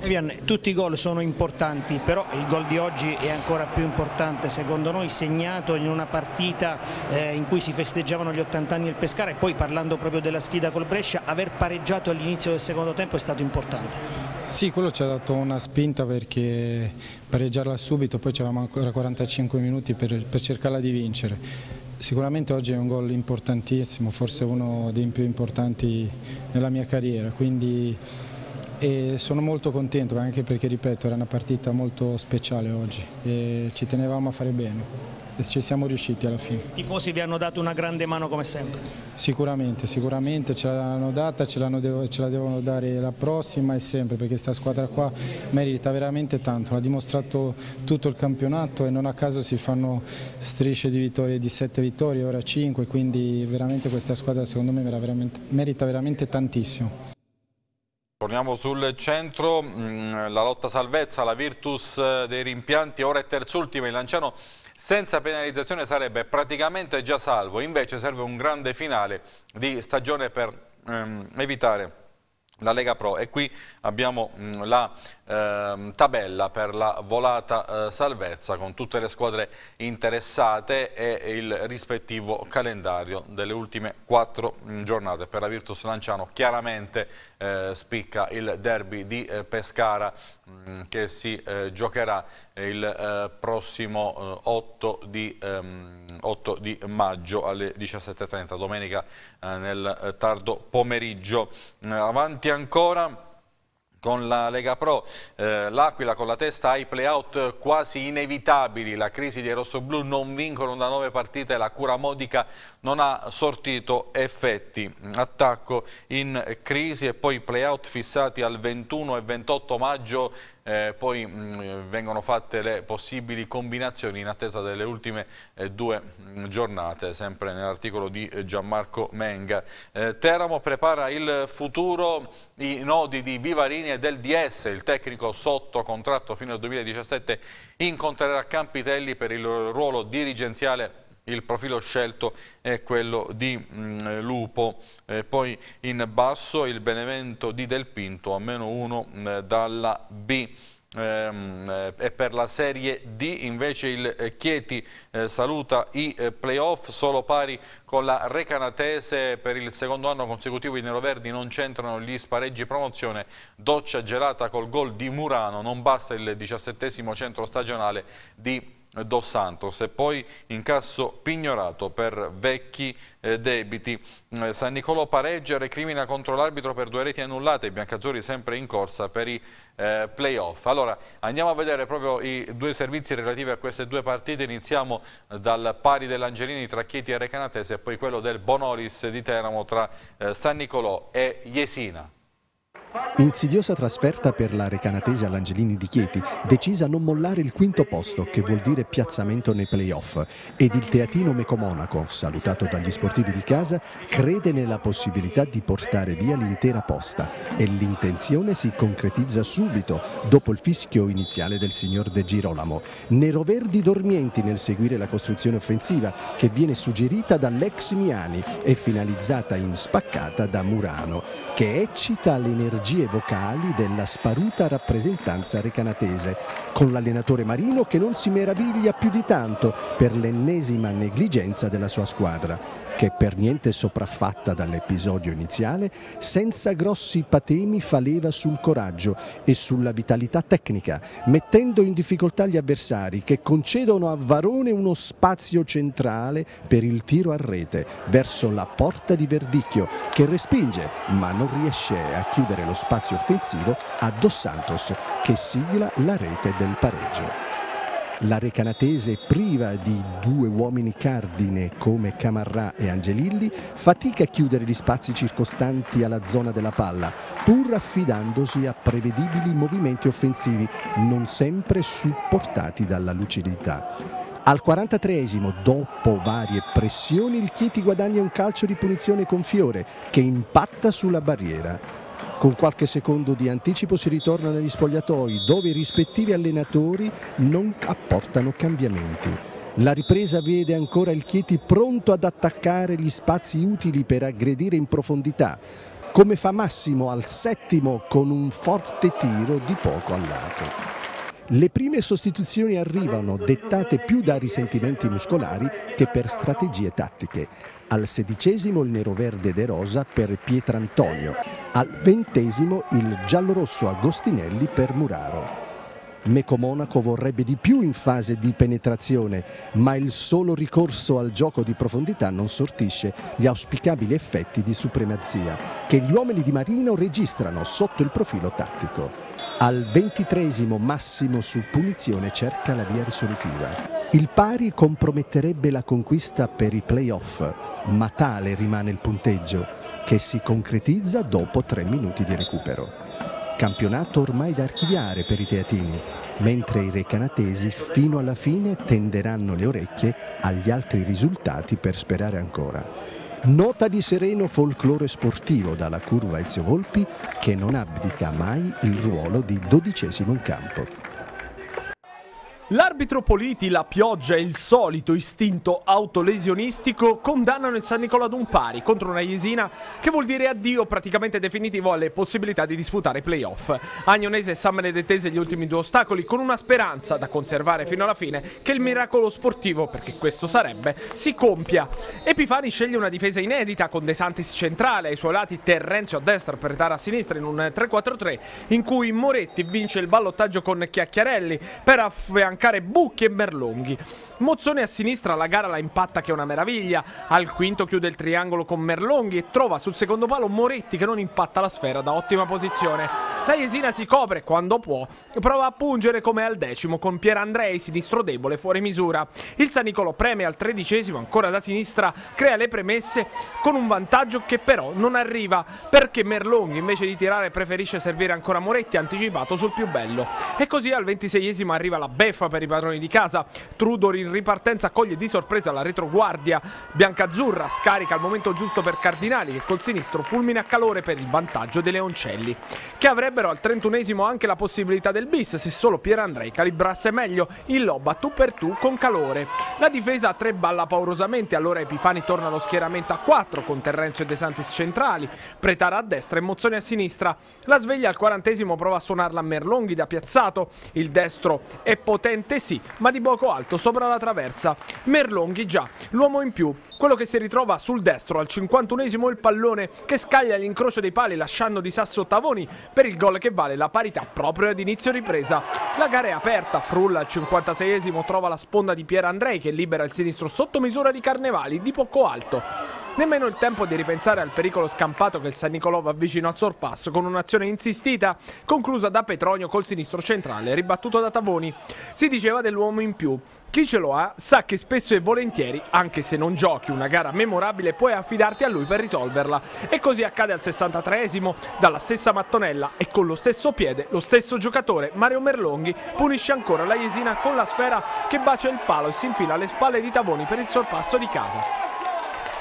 Evian, tutti i gol sono importanti, però il gol di oggi è ancora più importante secondo noi, segnato in una partita eh, in cui si festeggiavano gli 80 anni del Pescara e poi parlando proprio della sfida col Brescia, aver pareggiato all'inizio del secondo tempo è stato importante. Sì, quello ci ha dato una spinta perché pareggiarla subito, poi avevamo ancora 45 minuti per, per cercarla di vincere. Sicuramente oggi è un gol importantissimo, forse uno dei più importanti nella mia carriera, quindi e sono molto contento anche perché ripeto era una partita molto speciale oggi e ci tenevamo a fare bene e ci siamo riusciti alla fine. I tifosi vi hanno dato una grande mano come sempre? Sicuramente, sicuramente ce l'hanno data, ce, ce, la devono dare la prossima e sempre perché questa squadra qua merita veramente tanto, l'ha dimostrato tutto il campionato e non a caso si fanno strisce di vittorie di 7 vittorie, ora 5, quindi veramente questa squadra secondo me veramente, merita veramente tantissimo. Torniamo sul centro, mm, la lotta salvezza, la Virtus eh, dei rimpianti, ora è terzultima, il Lanciano senza penalizzazione sarebbe praticamente già salvo, invece serve un grande finale di stagione per ehm, evitare la Lega Pro e qui abbiamo mh, la eh, tabella per la volata eh, salvezza con tutte le squadre interessate e il rispettivo calendario delle ultime quattro mm, giornate. Per la Virtus Lanciano chiaramente eh, spicca il derby di eh, Pescara mh, mm, che si eh, giocherà eh, il prossimo 8 di, ehm, 8 di, maggio alle 17.30, domenica nel tardo pomeriggio. Mm, avanti ancora con la Lega Pro, eh, l'Aquila con la testa ai playout quasi inevitabili, la crisi dei rossoblù non vincono da nove partite, la cura modica non ha sortito effetti. Attacco in crisi e poi playout fissati al 21 e 28 maggio eh, poi mh, mm, vengono fatte le possibili combinazioni in attesa delle ultime eh, due mh, mm, giornate, sempre nell'articolo di Gianmarco Menga. Eh, Teramo prepara il futuro, i nodi di Vivarini e del DS, il tecnico sotto contratto fino al 2017 incontrerà Campitelli per il ruolo dirigenziale il profilo scelto è quello di mh, mm, eh, Lupo, eh, poi in basso il Benevento di Del Pinto a meno 1 mm, eh, dalla B ehm, eh, e per la Serie D invece il Chieti saluta i playoff solo pari con la Recanatese per il secondo anno consecutivo i neroverdi non c'entrano gli spareggi promozione doccia gelata col gol di Murano non basta il diciassettesimo centro stagionale di eh, dos Santos e poi incasso pignorato per vecchi eh, debiti. Eh, San Nicolò pareggia, recrimina contro l'arbitro per due reti annullate, i biancazzurri sempre in corsa per i eh, playoff. Allora andiamo a vedere proprio i due servizi relativi a queste due partite, iniziamo dal pari dell'Angelini tra Chieti e Recanatese e poi quello del Bonolis di Teramo tra eh, San Nicolò e Jesina. Insidiosa trasferta per la recanatese all'Angelini di Chieti, decisa a non mollare il quinto posto, che vuol dire piazzamento nei playoff, ed il teatino Mecomonaco, salutato dagli sportivi di casa, crede nella possibilità di portare via l'intera posta e l'intenzione si concretizza subito, dopo il fischio iniziale del signor De Girolamo. Neroverdi dormienti nel seguire la costruzione offensiva, che viene suggerita dall'ex Miani e finalizzata in spaccata da Murano, che eccita l'energia energie vocali della sparuta rappresentanza recanatese, con l'allenatore Marino che non si meraviglia più di tanto per l'ennesima negligenza della sua squadra che per niente sopraffatta dall'episodio iniziale, senza grossi patemi fa leva sul coraggio e sulla vitalità tecnica, mettendo in difficoltà gli avversari che concedono a Varone uno spazio centrale per il tiro a rete verso la porta di Verdicchio che respinge ma non riesce a chiudere lo spazio offensivo a Dos Santos che sigla la rete del pareggio. La canatese priva di due uomini cardine come Camarrà e Angelilli, fatica a chiudere gli spazi circostanti alla zona della palla, pur affidandosi a prevedibili movimenti offensivi, non sempre supportati dalla lucidità. Al 43esimo, dopo varie pressioni, il Chieti guadagna un calcio di punizione con Fiore che impatta sulla barriera. Con qualche secondo di anticipo si ritorna negli spogliatoi dove i rispettivi allenatori non apportano cambiamenti. La ripresa vede ancora il Chieti pronto ad attaccare gli spazi utili per aggredire in profondità, come fa Massimo al settimo con un forte tiro di poco al lato. Le prime sostituzioni arrivano dettate più da risentimenti muscolari che per strategie tattiche. Al sedicesimo il nero verde De Rosa per Pietrantonio, al ventesimo il giallo rosso Agostinelli per Muraro. Meco Monaco vorrebbe di più in fase di penetrazione, ma il solo ricorso al gioco di profondità non sortisce gli auspicabili effetti di supremazia che gli uomini di Marino registrano sotto il profilo tattico. Al ventitresimo Massimo su punizione cerca la via risolutiva. Il pari comprometterebbe la conquista per i playoff, ma tale rimane il punteggio, che si concretizza dopo tre minuti di recupero. Campionato ormai da archiviare per i teatini, mentre i recanatesi fino alla fine tenderanno le orecchie agli altri risultati per sperare ancora. Nota di sereno folklore sportivo dalla curva Ezio Volpi che non abdica mai il ruolo di dodicesimo in campo. L'arbitro Politi, la pioggia e il solito istinto autolesionistico condannano il San Nicola ad un pari contro una Jesina che vuol dire addio praticamente definitivo alle possibilità di disputare i playoff. Agnonese e San Benedettese gli ultimi due ostacoli con una speranza da conservare fino alla fine che il miracolo sportivo, perché questo sarebbe, si compia. Epifani sceglie una difesa inedita con De Santis centrale ai suoi lati Terrenzio a destra per Tara a sinistra in un 3-4-3 in cui Moretti vince il ballottaggio con Chiacchiarelli per affiancare mancare Bucchi e Merlonghi. Mozzone a sinistra la gara la impatta che è una meraviglia, al quinto chiude il triangolo con Merlonghi e trova sul secondo palo Moretti che non impatta la sfera da ottima posizione. La si copre quando può e prova a pungere come al decimo con Pier Andrei, sinistro debole fuori misura. Il San Nicolò preme al tredicesimo ancora da sinistra, crea le premesse con un vantaggio che però non arriva perché Merlonghi invece di tirare preferisce servire ancora Moretti anticipato sul più bello. E così al ventiseiesimo arriva la beffa per i padroni di casa. Trudor in ripartenza coglie di sorpresa la retroguardia. Biancazzurra scarica al momento giusto per Cardinali che col sinistro fulmina a calore per il vantaggio dei Leoncelli che avrebbe avrebbero al 31 anche la possibilità del bis se solo Pier Andrei calibrasse meglio il lob a tu per tu con calore. La difesa a tre balla paurosamente, allora Epifani torna allo schieramento a 4 con Terrenzio e De Santis centrali, Pretara a destra e Mozzoni a sinistra. La sveglia al 40 prova a suonarla a Merlonghi da piazzato, il destro è potente sì, ma di poco alto sopra la traversa. Merlonghi già, l'uomo in più, quello che si ritrova sul destro al 51 il pallone che scaglia l'incrocio dei pali lasciando di sasso Tavoni per il gol che vale la parità proprio ad inizio ripresa. La gara è aperta, Frulla al 56esimo trova la sponda di Pier Andrei che libera il sinistro sotto misura di Carnevali di poco alto. Nemmeno il tempo di ripensare al pericolo scampato che il San Nicolò va vicino al sorpasso con un'azione insistita conclusa da Petronio col sinistro centrale ribattuto da Tavoni. Si diceva dell'uomo in più. Chi ce lo ha sa che spesso e volentieri, anche se non giochi una gara memorabile, puoi affidarti a lui per risolverla. E così accade al 63esimo, dalla stessa mattonella e con lo stesso piede, lo stesso giocatore, Mario Merlonghi, punisce ancora la Jesina con la sfera che bacia il palo e si infila alle spalle di Tavoni per il sorpasso di casa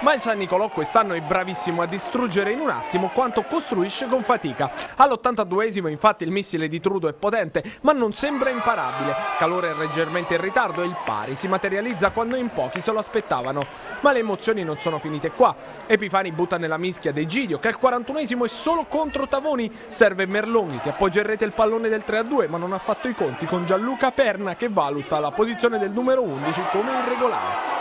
ma il San Nicolò quest'anno è bravissimo a distruggere in un attimo quanto costruisce con fatica. All'82esimo infatti il missile di Trudo è potente, ma non sembra imparabile. Calore è leggermente in ritardo e il pari si materializza quando in pochi se lo aspettavano. Ma le emozioni non sono finite qua. Epifani butta nella mischia De Gidio che al 41esimo è solo contro Tavoni. Serve Merloni, che appoggia in rete il pallone del 3-2 ma non ha fatto i conti con Gianluca Perna che valuta la posizione del numero 11 come irregolare.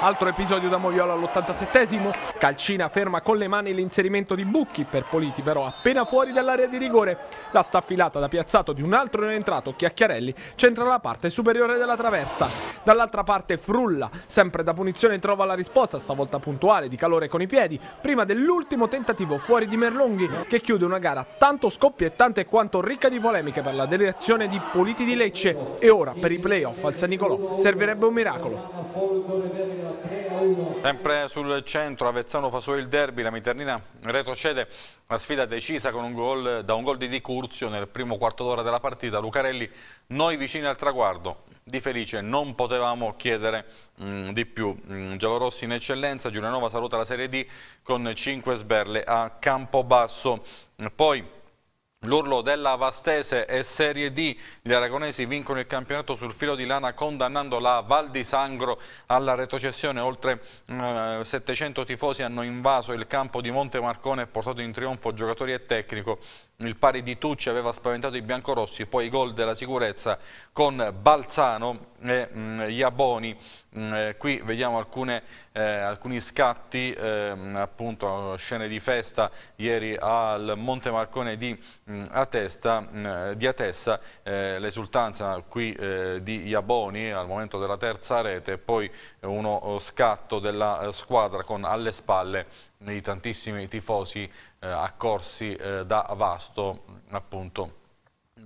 Altro episodio da Moiola all'87esimo. Calcina ferma con le mani l'inserimento di Bucchi per Politi però appena fuori dall'area di rigore. La staffilata da piazzato di un altro non entrato Chiacchiarelli centra la parte superiore della traversa. Dall'altra parte Frulla, sempre da punizione trova la risposta, stavolta puntuale di calore con i piedi, prima dell'ultimo tentativo fuori di Merlonghi che chiude una gara tanto scoppiettante quanto ricca di polemiche per la direzione di Politi di Lecce e ora per i playoff al San Nicolò servirebbe un miracolo. Ravenna 3 a 1. Sempre sul centro Avezzano fa solo il derby, la Miternina retrocede la sfida decisa un gol, da un gol di Di Curzio nel primo quarto d'ora della partita. Lucarelli, noi vicini al traguardo, di Felice non potevamo chiedere mh, mm, di più. Mh, mm, Giallorossi in eccellenza, Giulianova saluta la Serie D con 5 sberle a Campobasso. Poi L'urlo della Vastese e Serie D, gli aragonesi vincono il campionato sul filo di lana condannando la Val di Sangro alla retrocessione. Oltre eh, 700 tifosi hanno invaso il campo di Monte Marcone e portato in trionfo giocatori e tecnico. Il pari di Tucci aveva spaventato i biancorossi, poi i gol della sicurezza con Balzano e mh, mm, Iaboni Mm, eh, qui vediamo alcune, eh, alcuni scatti, ehm, appunto scene di festa ieri al Monte Marcone di, mh, mm, Atesta, mh, mm, di Atessa, eh, l'esultanza qui eh, di Iaboni al momento della terza rete, poi uno oh, scatto della eh, squadra con alle spalle i tantissimi tifosi accorsi da Vasto appunto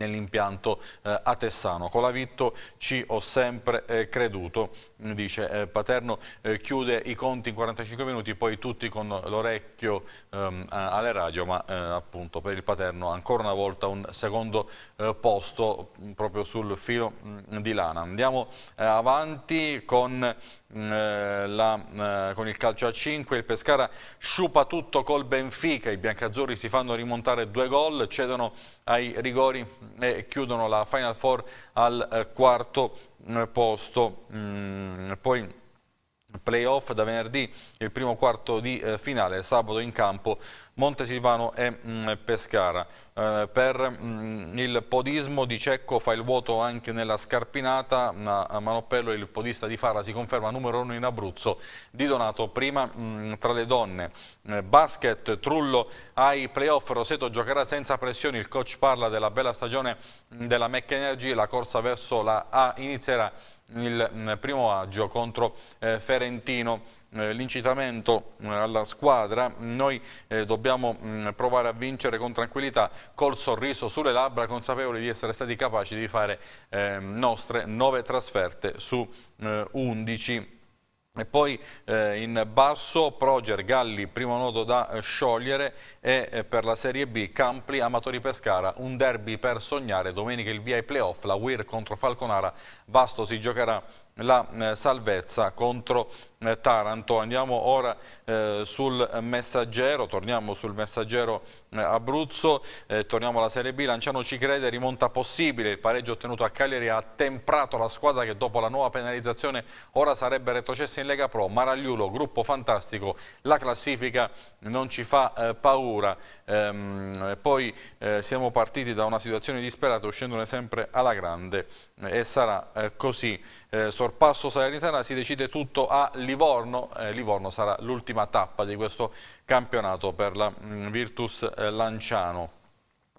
nell'impianto eh, a Tessano. Colavitto ci ho sempre eh, creduto, dice eh, Paterno, eh, chiude i conti in 45 minuti, poi tutti con l'orecchio ehm, alle radio, ma eh, appunto per il Paterno ancora una volta un secondo eh, posto mm, proprio sul filo mh, mm, di lana. Andiamo avanti con... Mm, la, eh, con il calcio a 5, il Pescara sciupa tutto col Benfica, i biancazzurri si fanno rimontare due gol, cedono ai rigori e chiudono la Final Four al eh, quarto mm, posto. Mm, poi playoff da venerdì il primo quarto di eh, finale, sabato in campo Montesilvano e mh, mm, Pescara. Eh, per mh, mm, il podismo di Cecco fa il vuoto anche nella scarpinata, a Manopello il podista di Fara si conferma numero uno in Abruzzo, di Donato prima mh, mm, tra le donne. Eh, basket, Trullo ai playoff, Roseto giocherà senza pressioni, il coach parla della bella stagione della Mecca Energy, la corsa verso la A inizierà il primo agio contro eh, Ferentino eh, l'incitamento eh, alla squadra, noi dobbiamo mm, provare a vincere con tranquillità, col sorriso sulle labbra, consapevoli di essere stati capaci di fare ehm, nostre nove trasferte su 11 e poi eh, in basso Proger, Galli, primo nodo da eh, sciogliere e eh, per la Serie B Campli, Amatori Pescara, un derby per sognare, domenica il via ai playoff, la Weir contro Falconara, Vasto si giocherà la eh, salvezza contro eh, Taranto. Andiamo ora eh, sul messaggero, torniamo sul messaggero eh, Abruzzo, eh, torniamo alla Serie B, Lanciano ci crede, rimonta possibile, il pareggio ottenuto a Cagliari ha temprato la squadra che dopo la nuova penalizzazione ora sarebbe retrocessa in Lega Pro, Maragliulo, gruppo fantastico, la classifica non ci fa eh, paura, ehm, poi eh, siamo partiti da una situazione disperata uscendone sempre alla grande e sarà così, sorpasso Salernitana si decide tutto a Liverpool Livorno, eh, Livorno sarà l'ultima tappa di questo campionato per la mh, mm, Virtus eh, Lanciano.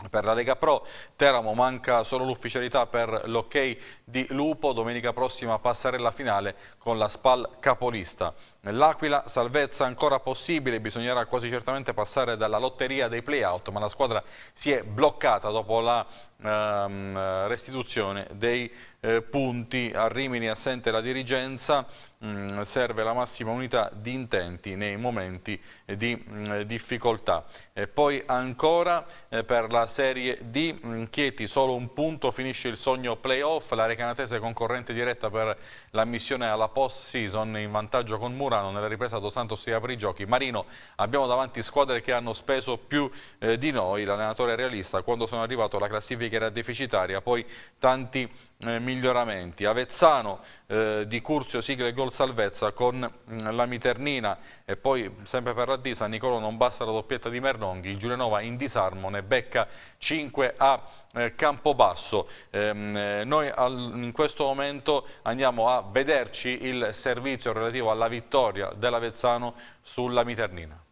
Per la Lega Pro Teramo manca solo l'ufficialità per l'ok di Lupo, domenica prossima la finale con la Spal capolista. Nell'Aquila salvezza ancora possibile, bisognerà quasi certamente passare dalla lotteria dei play-out, ma la squadra si è bloccata dopo la ehm, restituzione dei eh, punti. A Rimini assente la dirigenza, mh, mm, serve la massima unità di intenti nei momenti eh, di mh, mm, difficoltà. E poi ancora eh, per la Serie D, mh, mm, Chieti solo un punto, finisce il sogno play-off, la Recanatese concorrente diretta per l'ammissione alla post-season in vantaggio con Mura Murano nella ripresa Dos Santos si apre i giochi. Marino, abbiamo davanti squadre che hanno speso più eh, di noi, l'allenatore realista, quando sono arrivato la classifica era deficitaria, poi tanti eh, miglioramenti. Avezzano eh, di Curzio sigla e gol salvezza con mh, mm, la Miternina e poi sempre per la San Nicolo non basta la doppietta di Mernonghi, il Giulianova in disarmo ne becca 5 a eh, Campobasso. Ehm, eh, noi al, in questo momento andiamo a vederci il servizio relativo alla vittoria dell'Avezzano sulla Miternina.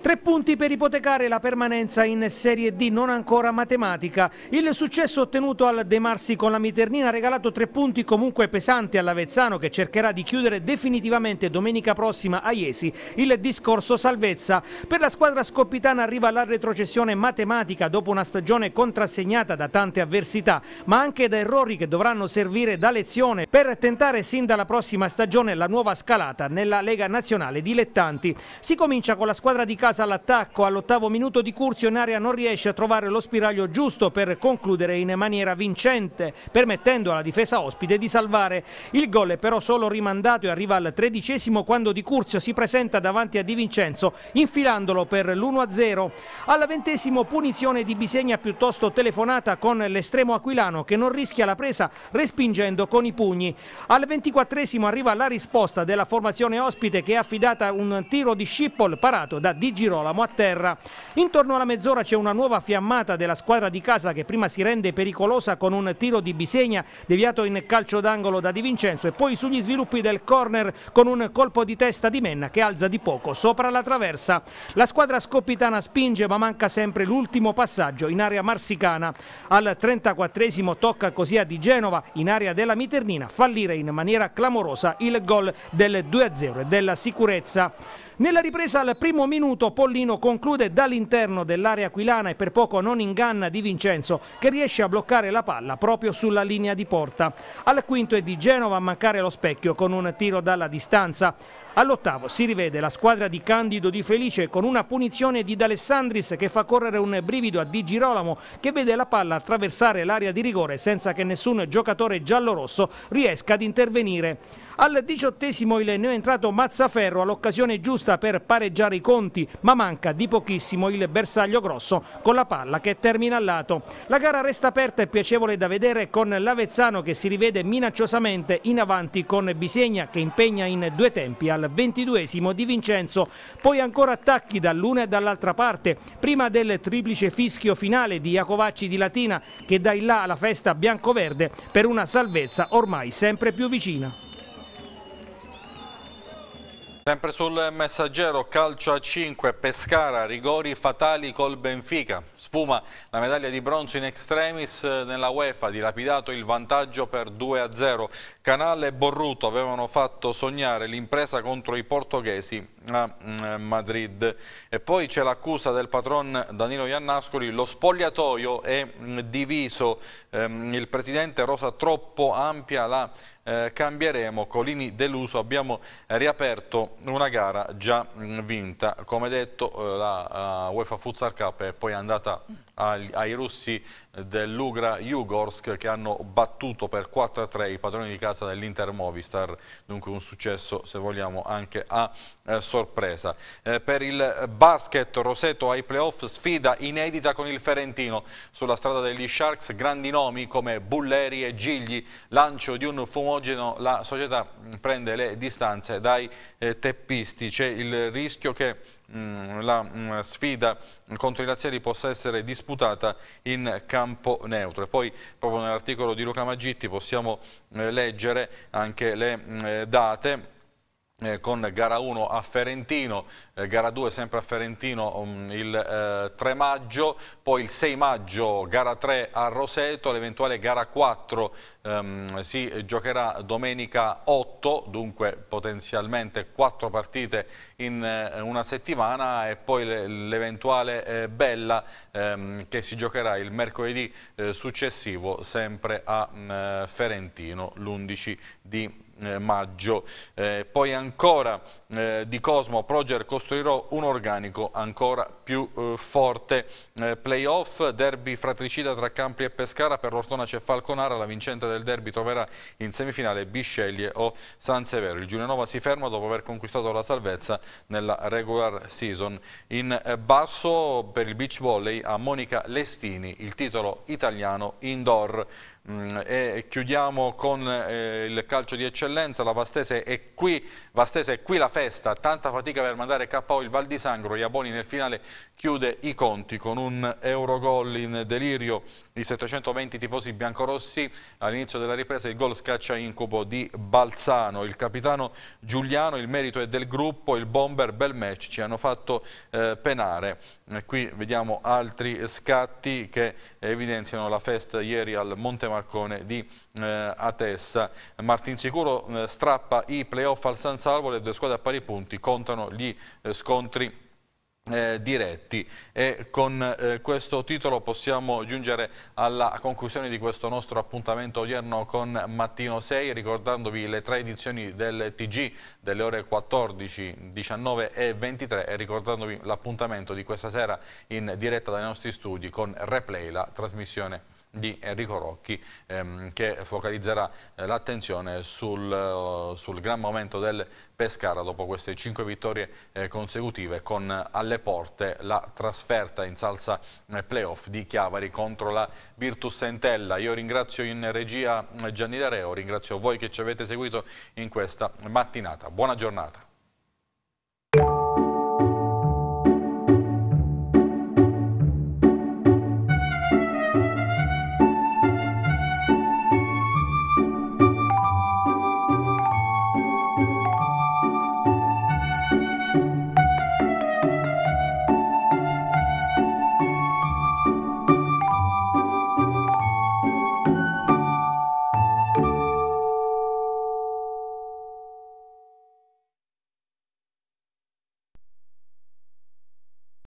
Tre punti per ipotecare la permanenza in Serie D non ancora matematica. Il successo ottenuto al De Marsi con la Miternina ha regalato tre punti comunque pesanti all'Avezzano che cercherà di chiudere definitivamente domenica prossima a Iesi il discorso salvezza. Per la squadra scoppitana arriva la retrocessione matematica dopo una stagione contrassegnata da tante avversità ma anche da errori che dovranno servire da lezione per tentare sin dalla prossima stagione la nuova scalata nella Lega Nazionale Dilettanti. Si comincia con la squadra di casa all'attacco. All'ottavo minuto di Curzio in area non riesce a trovare lo spiraglio giusto per concludere in maniera vincente, permettendo alla difesa ospite di salvare. Il gol è però solo rimandato e arriva al tredicesimo quando Di Curzio si presenta davanti a Di Vincenzo, infilandolo per l'1-0. Al ventesimo punizione di Bisegna piuttosto telefonata con l'estremo aquilano che non rischia la presa respingendo con i pugni. Al ventiquattresimo arriva la risposta della formazione ospite che è affidata un tiro di Scippol parato da Di Girolamo a terra. Intorno alla mezz'ora c'è una nuova fiammata della squadra di casa che prima si rende pericolosa con un tiro di Bisegna deviato in calcio d'angolo da Di Vincenzo e poi sugli sviluppi del corner con un colpo di testa di Menna che alza di poco sopra la traversa. La squadra scopitana spinge ma manca sempre l'ultimo passaggio in area marsicana. Al 34esimo tocca così a Di Genova in area della Miternina fallire in maniera clamorosa il gol del 2-0 e della sicurezza. Nella ripresa al primo minuto minuto Pollino conclude dall'interno dell'area aquilana e per poco non inganna Di Vincenzo che riesce a bloccare la palla proprio sulla linea di porta. Al quinto è di Genova a mancare lo specchio con un tiro dalla distanza. All'ottavo si rivede la squadra di Candido Di Felice con una punizione di D'Alessandris che fa correre un brivido a Di Girolamo che vede la palla attraversare l'area di rigore senza che nessun giocatore giallorosso riesca ad intervenire. Al diciottesimo il neo entrato Mazzaferro all'occasione giusta per pareggiare i conti, ma manca di pochissimo il bersaglio grosso con la palla che termina al lato. La gara resta aperta e piacevole da vedere con l'Avezzano che si rivede minacciosamente in avanti con Bisegna che impegna in due tempi al ventiduesimo di Vincenzo. Poi ancora attacchi dall'una e dall'altra parte, prima del triplice fischio finale di Iacovacci di Latina che dà in là alla festa bianco-verde per una salvezza ormai sempre più vicina. Sempre sul messaggero, calcio a 5, Pescara, rigori fatali col Benfica. Sfuma la medaglia di bronzo in extremis eh, nella UEFA, dilapidato il vantaggio per 2-0. Canale e Borruto avevano fatto sognare l'impresa contro i portoghesi a mm, Madrid. E poi c'è l'accusa del patron Danilo Iannascoli, lo spogliatoio è mm, diviso, ehm, il presidente Rosa troppo ampia la eh, cambieremo, Colini deluso, abbiamo riaperto una gara già mm, vinta. Come detto eh, la eh, UEFA Futsal Cup è poi andata ai russi dell'Ugra Jugorsk che hanno battuto per 4-3 i padroni di casa dell'Inter Movistar, dunque un successo se vogliamo anche a eh, sorpresa. Eh, per il basket Roseto ai playoff sfida inedita con il Ferentino sulla strada degli Sharks, grandi nomi come Bulleri e Gigli, lancio di un fumogeno, la società prende le distanze dai eh, teppisti, c'è il rischio che Mm, la mm, sfida contro i razzieri possa essere disputata in campo neutro. E poi proprio nell'articolo di Luca Magitti possiamo eh, leggere anche le mm, date eh, con gara 1 a Ferentino, eh, gara 2 sempre a Ferentino um, il eh, 3 maggio, poi il 6 maggio gara 3 a Roseto, l'eventuale gara 4 ehm, si giocherà domenica 8, dunque potenzialmente 4 partite in eh, una settimana e poi l'eventuale eh, Bella ehm, che si giocherà il mercoledì eh, successivo sempre a mh, mm, Ferentino l'11 di eh, maggio. Eh, poi ancora eh, di Cosmo Proger costruirò un organico ancora più eh, forte. Eh, playoff, derby fratricida tra Campri e Pescara per l'Ortona c'è Falconara, la vincente del derby troverà in semifinale Bisceglie o San Severo. Il Giulianova si ferma dopo aver conquistato la salvezza nella regular season. In eh, basso per il beach volley a Monica Lestini il titolo italiano indoor. Mm, e chiudiamo con eh, il calcio di eccellenza, la Vastese è, qui, Vastese è qui la festa, tanta fatica per mandare KO il Val di Sangro, Iaboni nel finale chiude i conti con un Eurogol in delirio di 720 tifosi biancorossi, all'inizio della ripresa il gol scaccia incubo di Balzano, il capitano Giuliano, il merito è del gruppo, il bomber bel match, ci hanno fatto eh, penare. E qui vediamo altri scatti che evidenziano la festa ieri al Monte Marcone di eh, Atessa. Martinsicuro eh, strappa i playoff al San Salvo, le due squadre a pari punti contano gli eh, scontri eh, diretti e con eh, questo titolo possiamo giungere alla conclusione di questo nostro appuntamento odierno con Mattino 6 ricordandovi le tre edizioni del TG delle ore 14, 19 e 23 e ricordandovi l'appuntamento di questa sera in diretta dai nostri studi con Replay la trasmissione di Enrico Rocchi ehm, che focalizzerà eh, l'attenzione sul, uh, sul, gran momento del Pescara dopo queste cinque vittorie eh, consecutive con eh, alle porte la trasferta in salsa eh, playoff di Chiavari contro la Virtus Entella. Io ringrazio in regia Gianni D'Areo, ringrazio voi che ci avete seguito in questa mattinata. Buona giornata.